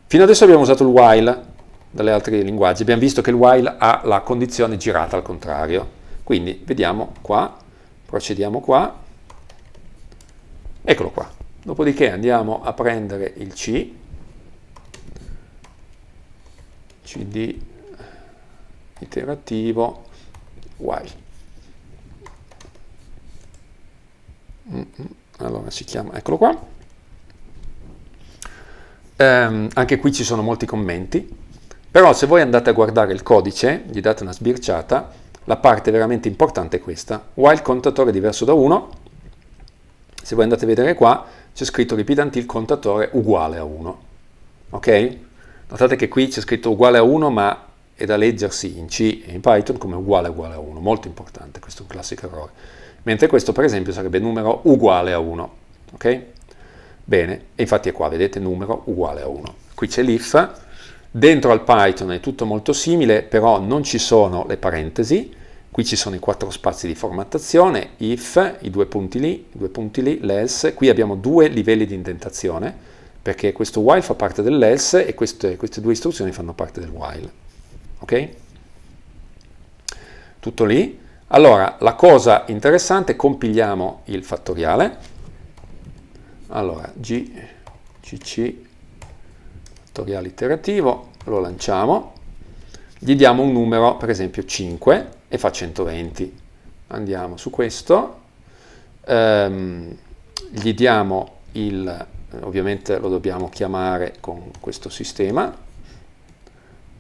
Fino adesso abbiamo usato il while dalle altre linguaggi. Abbiamo visto che il while ha la condizione girata al contrario. Quindi vediamo qua, procediamo qua. Eccolo qua. Dopodiché andiamo a prendere il C, cd iterativo while. Mm, mm. Allora si chiama, eccolo qua Um, anche qui ci sono molti commenti, però se voi andate a guardare il codice, gli date una sbirciata, la parte veramente importante è questa. While contatore è diverso da 1, se voi andate a vedere qua, c'è scritto ripetanti il contatore uguale a 1. Ok? Notate che qui c'è scritto uguale a 1, ma è da leggersi in C e in Python come uguale uguale a 1. Molto importante, questo è un classico errore. Mentre questo, per esempio, sarebbe numero uguale a 1. Ok? Bene, infatti è qua, vedete, numero uguale a 1. Qui c'è l'if, dentro al Python è tutto molto simile, però non ci sono le parentesi, qui ci sono i quattro spazi di formattazione, if, i due punti lì, i due punti lì, l'else, qui abbiamo due livelli di indentazione, perché questo while fa parte dell'else e queste, queste due istruzioni fanno parte del while. Ok? Tutto lì. Allora, la cosa interessante, compiliamo il fattoriale, allora g cc fattoriale iterativo lo lanciamo gli diamo un numero per esempio 5 e fa 120 andiamo su questo ehm, gli diamo il ovviamente lo dobbiamo chiamare con questo sistema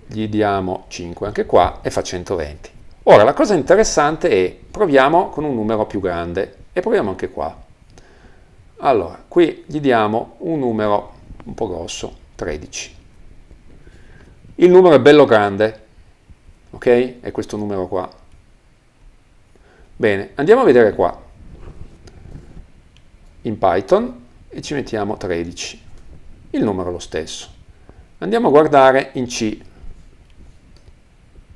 gli diamo 5 anche qua e fa 120 ora la cosa interessante è proviamo con un numero più grande e proviamo anche qua allora, qui gli diamo un numero un po' grosso, 13. Il numero è bello grande, ok? È questo numero qua. Bene, andiamo a vedere qua. In Python e ci mettiamo 13. Il numero è lo stesso. Andiamo a guardare in C.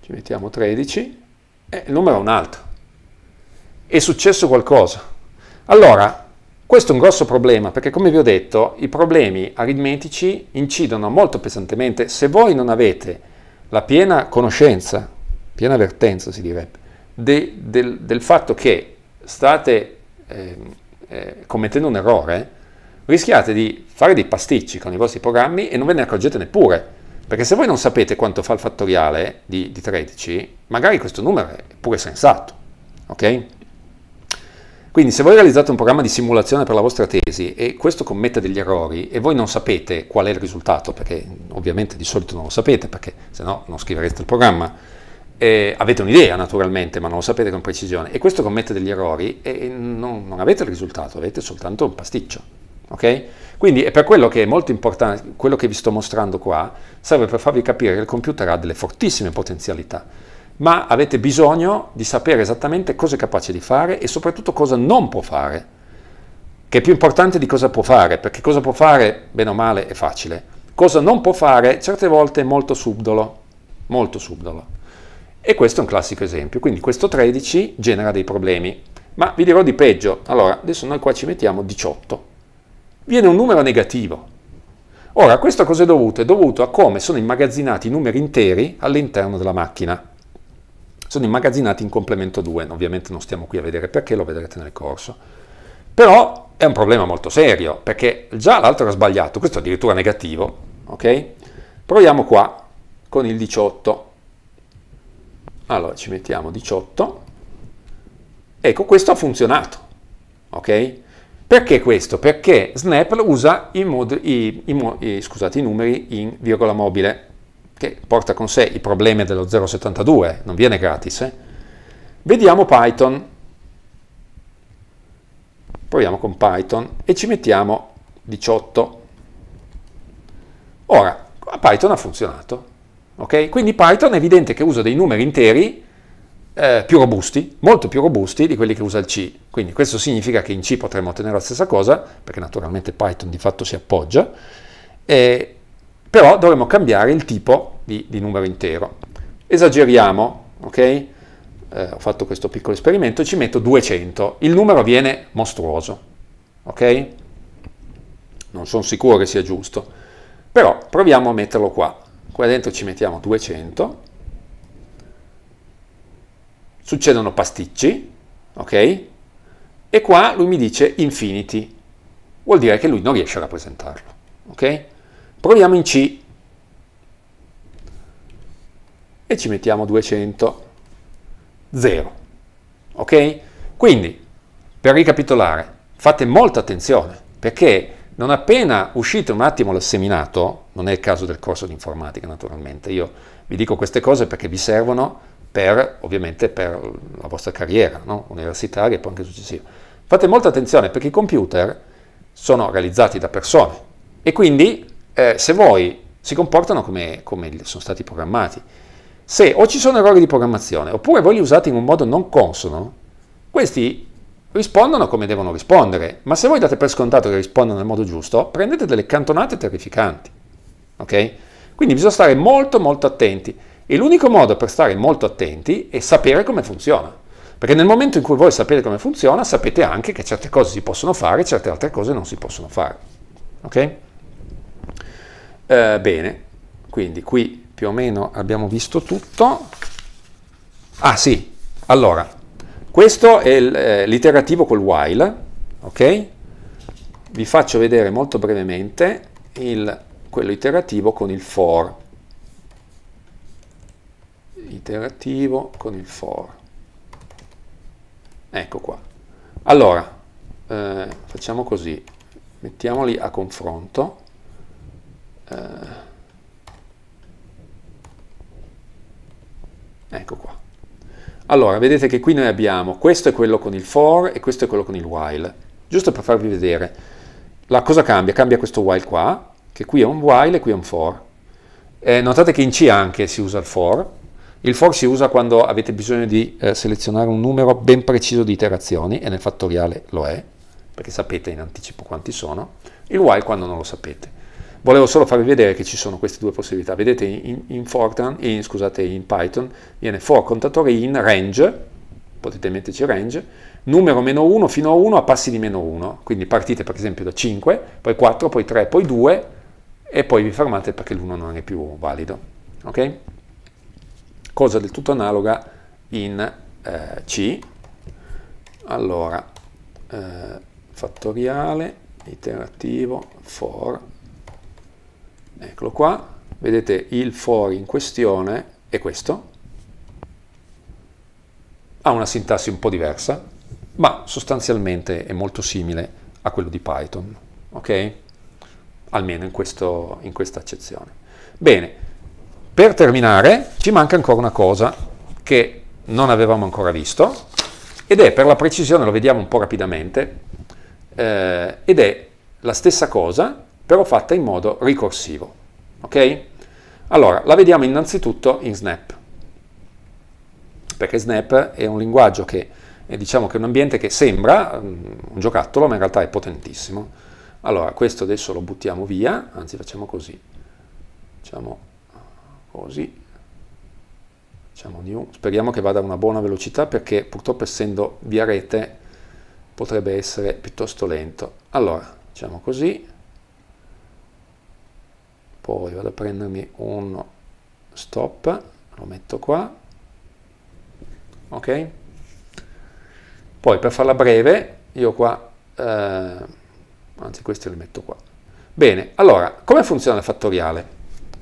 Ci mettiamo 13 e il numero è un altro. È successo qualcosa. Allora, questo è un grosso problema perché come vi ho detto i problemi aritmetici incidono molto pesantemente se voi non avete la piena conoscenza, piena vertenza si direbbe, de, del, del, fatto che state eh, eh, commettendo un errore, rischiate di fare dei pasticci con i vostri programmi e non ve ne accorgete neppure. Perché se voi non sapete quanto fa il fattoriale di, di 13, magari questo numero è pure sensato. Ok? Quindi se voi realizzate un programma di simulazione per la vostra tesi e questo commette degli errori e voi non sapete qual è il risultato, perché ovviamente di solito non lo sapete, perché se no non scrivereste il programma, eh, avete un'idea naturalmente, ma non lo sapete con precisione, e questo commette degli errori e non, non avete il risultato, avete soltanto un pasticcio. Okay? Quindi è per quello che è molto importante, quello che vi sto mostrando qua, serve per farvi capire che il computer ha delle fortissime potenzialità ma avete bisogno di sapere esattamente cosa è capace di fare e soprattutto cosa non può fare, che è più importante di cosa può fare, perché cosa può fare, bene o male, è facile. Cosa non può fare, certe volte è molto subdolo, molto subdolo. E questo è un classico esempio, quindi questo 13 genera dei problemi. Ma vi dirò di peggio, allora adesso noi qua ci mettiamo 18, viene un numero negativo. Ora, questo cosa è dovuto? È dovuto a come sono immagazzinati i numeri interi all'interno della macchina sono immagazzinati in complemento 2, ovviamente non stiamo qui a vedere perché, lo vedrete nel corso. Però è un problema molto serio, perché già l'altro era sbagliato, questo è addirittura negativo, ok? Proviamo qua con il 18. Allora ci mettiamo 18. Ecco, questo ha funzionato, ok? Perché questo? Perché Snap usa i, mod, i, i, scusate, i numeri in virgola mobile, che porta con sé i problemi dello 0.72, non viene gratis. Eh? Vediamo Python, proviamo con Python e ci mettiamo 18. Ora, Python ha funzionato, ok? Quindi Python è evidente che usa dei numeri interi eh, più robusti, molto più robusti di quelli che usa il C. Quindi questo significa che in C potremmo ottenere la stessa cosa, perché naturalmente Python di fatto si appoggia, eh, però dovremmo cambiare il tipo di, di numero intero. Esageriamo, ok? Eh, ho fatto questo piccolo esperimento, ci metto 200, il numero viene mostruoso, ok? Non sono sicuro che sia giusto, però proviamo a metterlo qua. Qua dentro ci mettiamo 200, succedono pasticci, ok? E qua lui mi dice infinity, vuol dire che lui non riesce a rappresentarlo, ok? Proviamo in C, e ci mettiamo 200, 0. Ok? Quindi, per ricapitolare, fate molta attenzione perché non appena uscite un attimo dal seminato, non è il caso del corso di informatica naturalmente, io vi dico queste cose perché vi servono per, ovviamente per la vostra carriera no? universitaria e poi anche successiva. Fate molta attenzione perché i computer sono realizzati da persone e quindi eh, se voi si comportano come, come sono stati programmati se o ci sono errori di programmazione oppure voi li usate in un modo non consono, questi rispondono come devono rispondere, ma se voi date per scontato che rispondono nel modo giusto, prendete delle cantonate terrificanti. Ok? Quindi bisogna stare molto molto attenti e l'unico modo per stare molto attenti è sapere come funziona. Perché nel momento in cui voi sapete come funziona, sapete anche che certe cose si possono fare e certe altre cose non si possono fare. Ok? Eh, bene, quindi qui più o meno abbiamo visto tutto. Ah sì, allora, questo è eh, l'iterativo col while, ok? Vi faccio vedere molto brevemente il, quello iterativo con il for. Iterativo con il for. Ecco qua. Allora, eh, facciamo così, mettiamoli a confronto. Eh, Ecco qua. Allora, vedete che qui noi abbiamo, questo è quello con il for e questo è quello con il while. Giusto per farvi vedere, la cosa cambia? Cambia questo while qua, che qui è un while e qui è un for. Eh, notate che in C anche si usa il for. Il for si usa quando avete bisogno di eh, selezionare un numero ben preciso di iterazioni, e nel fattoriale lo è, perché sapete in anticipo quanti sono. Il while quando non lo sapete. Volevo solo farvi vedere che ci sono queste due possibilità. Vedete in, in, Fortran, in, scusate, in Python viene for contatore in range, potete metterci range, numero meno 1 fino a 1 a passi di meno 1. Quindi partite per esempio da 5, poi 4, poi 3, poi 2 e poi vi fermate perché l'1 non è più valido. Ok? Cosa del tutto analoga in eh, C. Allora, eh, fattoriale, iterativo, for, eccolo qua, vedete il for in questione è questo, ha una sintassi un po' diversa, ma sostanzialmente è molto simile a quello di Python, ok? Almeno in, questo, in questa accezione. Bene, per terminare ci manca ancora una cosa che non avevamo ancora visto, ed è per la precisione, lo vediamo un po' rapidamente, eh, ed è la stessa cosa però fatta in modo ricorsivo. Ok? Allora, la vediamo innanzitutto in Snap, perché Snap è un linguaggio che, è, eh, diciamo che è un ambiente che sembra mm, un giocattolo, ma in realtà è potentissimo. Allora, questo adesso lo buttiamo via, anzi facciamo così, facciamo così, facciamo new, speriamo che vada a una buona velocità perché purtroppo essendo via rete potrebbe essere piuttosto lento. Allora, facciamo così, poi vado a prendermi uno stop lo metto qua ok poi per farla breve io qua eh, anzi questo lo metto qua bene allora come funziona il fattoriale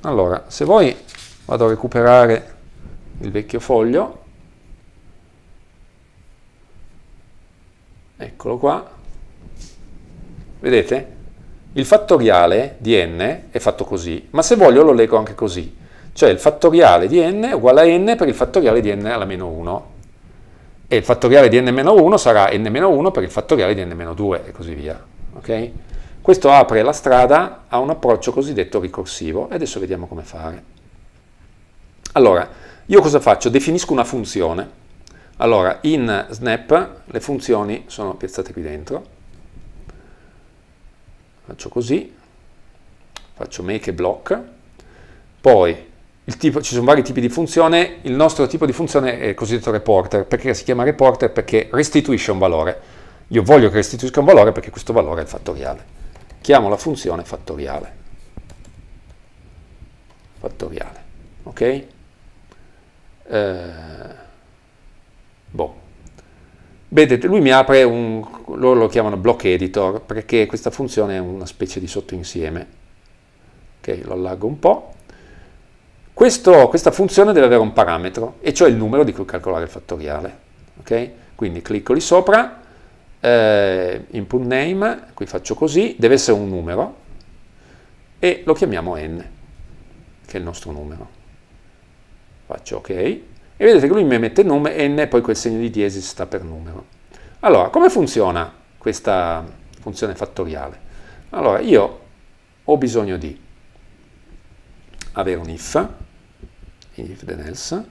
allora se voi vado a recuperare il vecchio foglio eccolo qua vedete il fattoriale di n è fatto così, ma se voglio lo leggo anche così, cioè il fattoriale di n è uguale a n per il fattoriale di n alla meno 1, e il fattoriale di n-1 sarà n-1 per il fattoriale di n-2 e così via. Okay? Questo apre la strada a un approccio cosiddetto ricorsivo e adesso vediamo come fare. Allora, io cosa faccio? Definisco una funzione. Allora, in snap le funzioni sono piazzate qui dentro faccio così, faccio make e block, poi tipo, ci sono vari tipi di funzione, il nostro tipo di funzione è il cosiddetto reporter, perché si chiama reporter? Perché restituisce un valore, io voglio che restituisca un valore perché questo valore è il fattoriale, chiamo la funzione fattoriale, fattoriale, ok? Eh, boh. Vedete, lui mi apre un, loro lo chiamano block editor, perché questa funzione è una specie di sottoinsieme. Ok, lo allargo un po'. Questo, questa funzione deve avere un parametro, e cioè il numero di cui calcolare il fattoriale. Ok? Quindi clicco lì sopra, eh, input name, qui faccio così, deve essere un numero, e lo chiamiamo n, che è il nostro numero. Faccio ok. E vedete che lui mi mette nome n e poi quel segno di diesis sta per numero. Allora, come funziona questa funzione fattoriale? Allora, io ho bisogno di avere un if, if then else,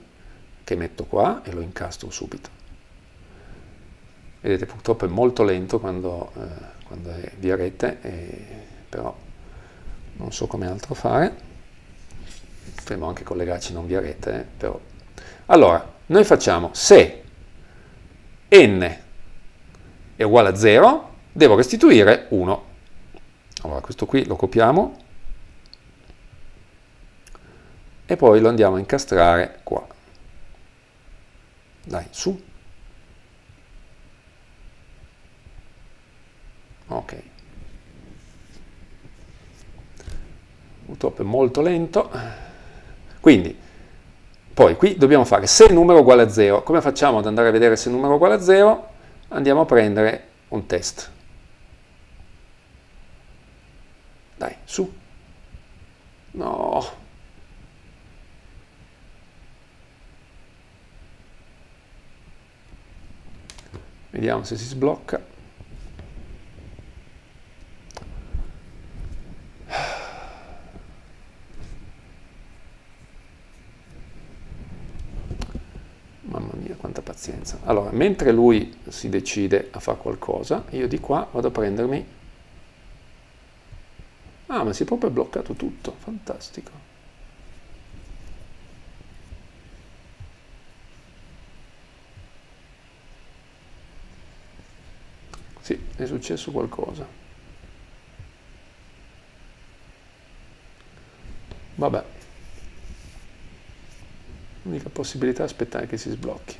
che metto qua e lo incastro subito. Vedete, purtroppo è molto lento quando, eh, quando è via rete, e, però non so come altro fare. Potremmo anche collegarci non via rete, eh, però allora, noi facciamo se n è uguale a 0, devo restituire 1. Allora, questo qui lo copiamo e poi lo andiamo a incastrare qua. Dai, su. Ok. Purtroppo è molto lento. Quindi, poi qui dobbiamo fare se il numero è uguale a 0. Come facciamo ad andare a vedere se il numero è uguale a 0? Andiamo a prendere un test. Dai, su. No. Vediamo se si sblocca. Dio, quanta pazienza. Allora, mentre lui si decide a fare qualcosa, io di qua vado a prendermi... Ah, ma si è proprio bloccato tutto, fantastico. Sì, è successo qualcosa. Vabbè. L'unica possibilità è aspettare che si sblocchi.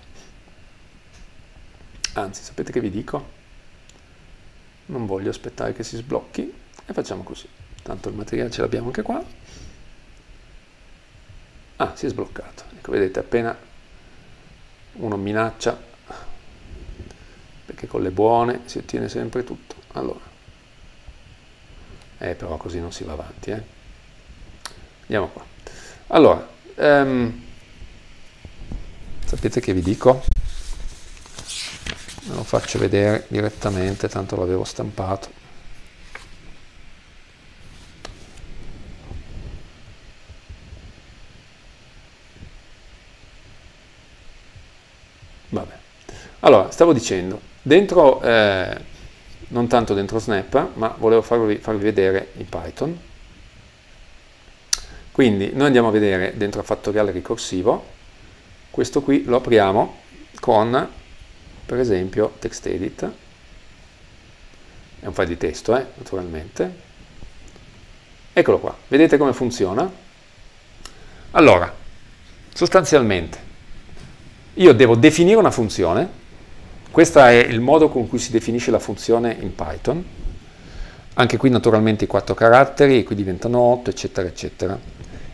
Anzi, sapete che vi dico? Non voglio aspettare che si sblocchi e facciamo così. Tanto il materiale ce l'abbiamo anche qua. Ah, si è sbloccato. Ecco, vedete, appena uno minaccia, perché con le buone si ottiene sempre tutto. Allora, eh, però così non si va avanti, eh. Andiamo qua. Allora, um, sapete che vi dico? Ve lo faccio vedere direttamente, tanto l'avevo stampato. Vabbè. Allora, stavo dicendo, dentro, eh, non tanto dentro Snap, ma volevo farvi, farvi vedere in Python. Quindi noi andiamo a vedere dentro fattoriale ricorsivo, questo qui lo apriamo con per esempio TextEdit è un file di testo eh, naturalmente eccolo qua vedete come funziona allora sostanzialmente io devo definire una funzione questo è il modo con cui si definisce la funzione in Python anche qui naturalmente i quattro caratteri qui diventano 8 eccetera eccetera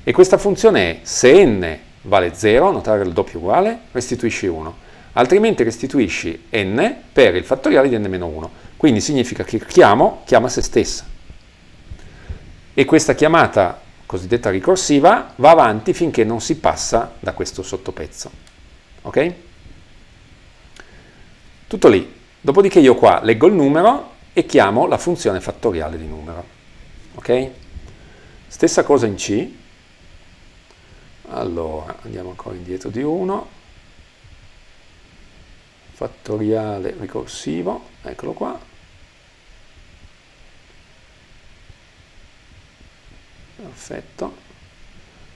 e questa funzione è se n vale 0, notare il doppio uguale, restituisci 1, altrimenti restituisci n per il fattoriale di n-1, quindi significa che chiamo chiama se stessa. E questa chiamata cosiddetta ricorsiva va avanti finché non si passa da questo sottopezzo. Ok? Tutto lì. Dopodiché io qua leggo il numero e chiamo la funzione fattoriale di numero. Ok? Stessa cosa in C, allora andiamo ancora indietro di 1 fattoriale ricorsivo eccolo qua perfetto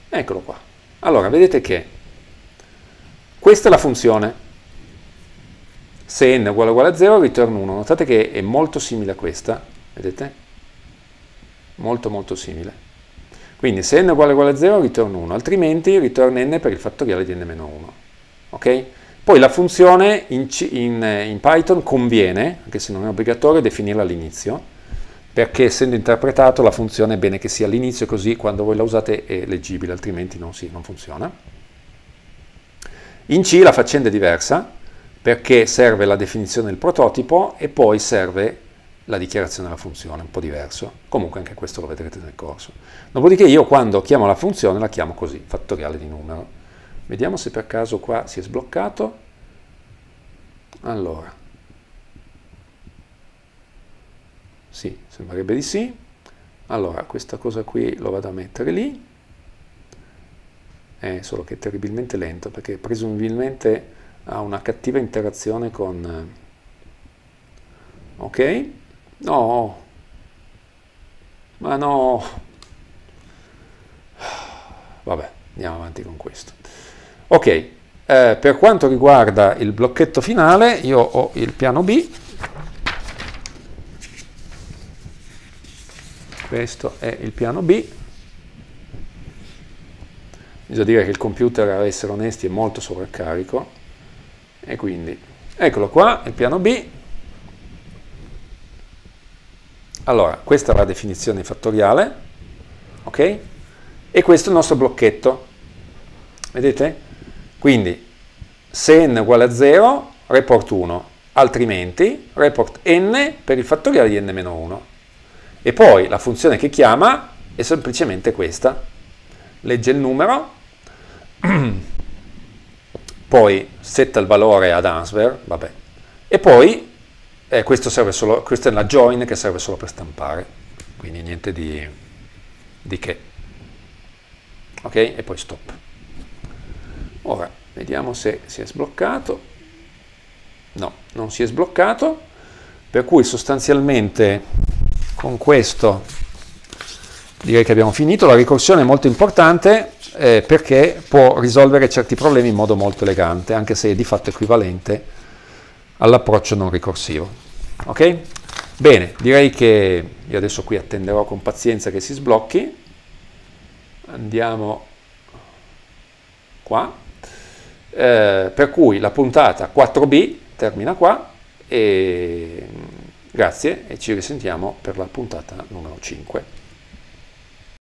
eccolo qua allora vedete che questa è la funzione se n uguale uguale a 0 ritorno 1 notate che è molto simile a questa vedete molto molto simile quindi se n è uguale, uguale a 0 ritorno 1, altrimenti ritorno n per il fattoriale di n-1. Ok? Poi la funzione in, in, in, Python conviene, anche se non è obbligatorio, definirla all'inizio, perché essendo interpretato la funzione è bene che sia all'inizio, così quando voi la usate è leggibile, altrimenti non, si, non funziona. In C la faccenda è diversa, perché serve la definizione del prototipo e poi serve la dichiarazione della funzione, un po' diverso, comunque anche questo lo vedrete nel corso. Dopodiché io quando chiamo la funzione la chiamo così, fattoriale di numero. Vediamo se per caso qua si è sbloccato. Allora, sì, sembrerebbe di sì. Allora, questa cosa qui lo vado a mettere lì. È solo che è terribilmente lento perché presumibilmente ha una cattiva interazione con... Eh, ok? No. Ma no. Vabbè, andiamo avanti con questo. Ok, eh, per quanto riguarda il blocchetto finale, io ho il piano B. Questo è il piano B. Bisogna dire che il computer, ad essere onesti, è molto sovraccarico. E quindi, eccolo qua, il piano B allora, questa è la definizione fattoriale, ok? E questo è il nostro blocchetto. Vedete? Quindi, se n uguale a 0, report 1, altrimenti report n per il fattoriale di n-1. E poi la funzione che chiama è semplicemente questa. Legge il numero, poi setta il valore ad answer, vabbè, e poi eh, solo, questa è una join che serve solo per stampare, quindi niente di, di che. Ok? E poi stop. Ora, vediamo se si è sbloccato. No, non si è sbloccato. Per cui sostanzialmente con questo direi che abbiamo finito. La ricorsione è molto importante eh, perché può risolvere certi problemi in modo molto elegante, anche se è di fatto equivalente all'approccio non ricorsivo. Ok? Bene, direi che io adesso qui attenderò con pazienza che si sblocchi. Andiamo qua. Eh, per cui la puntata 4B termina qua e mm, grazie e ci risentiamo per la puntata numero 5.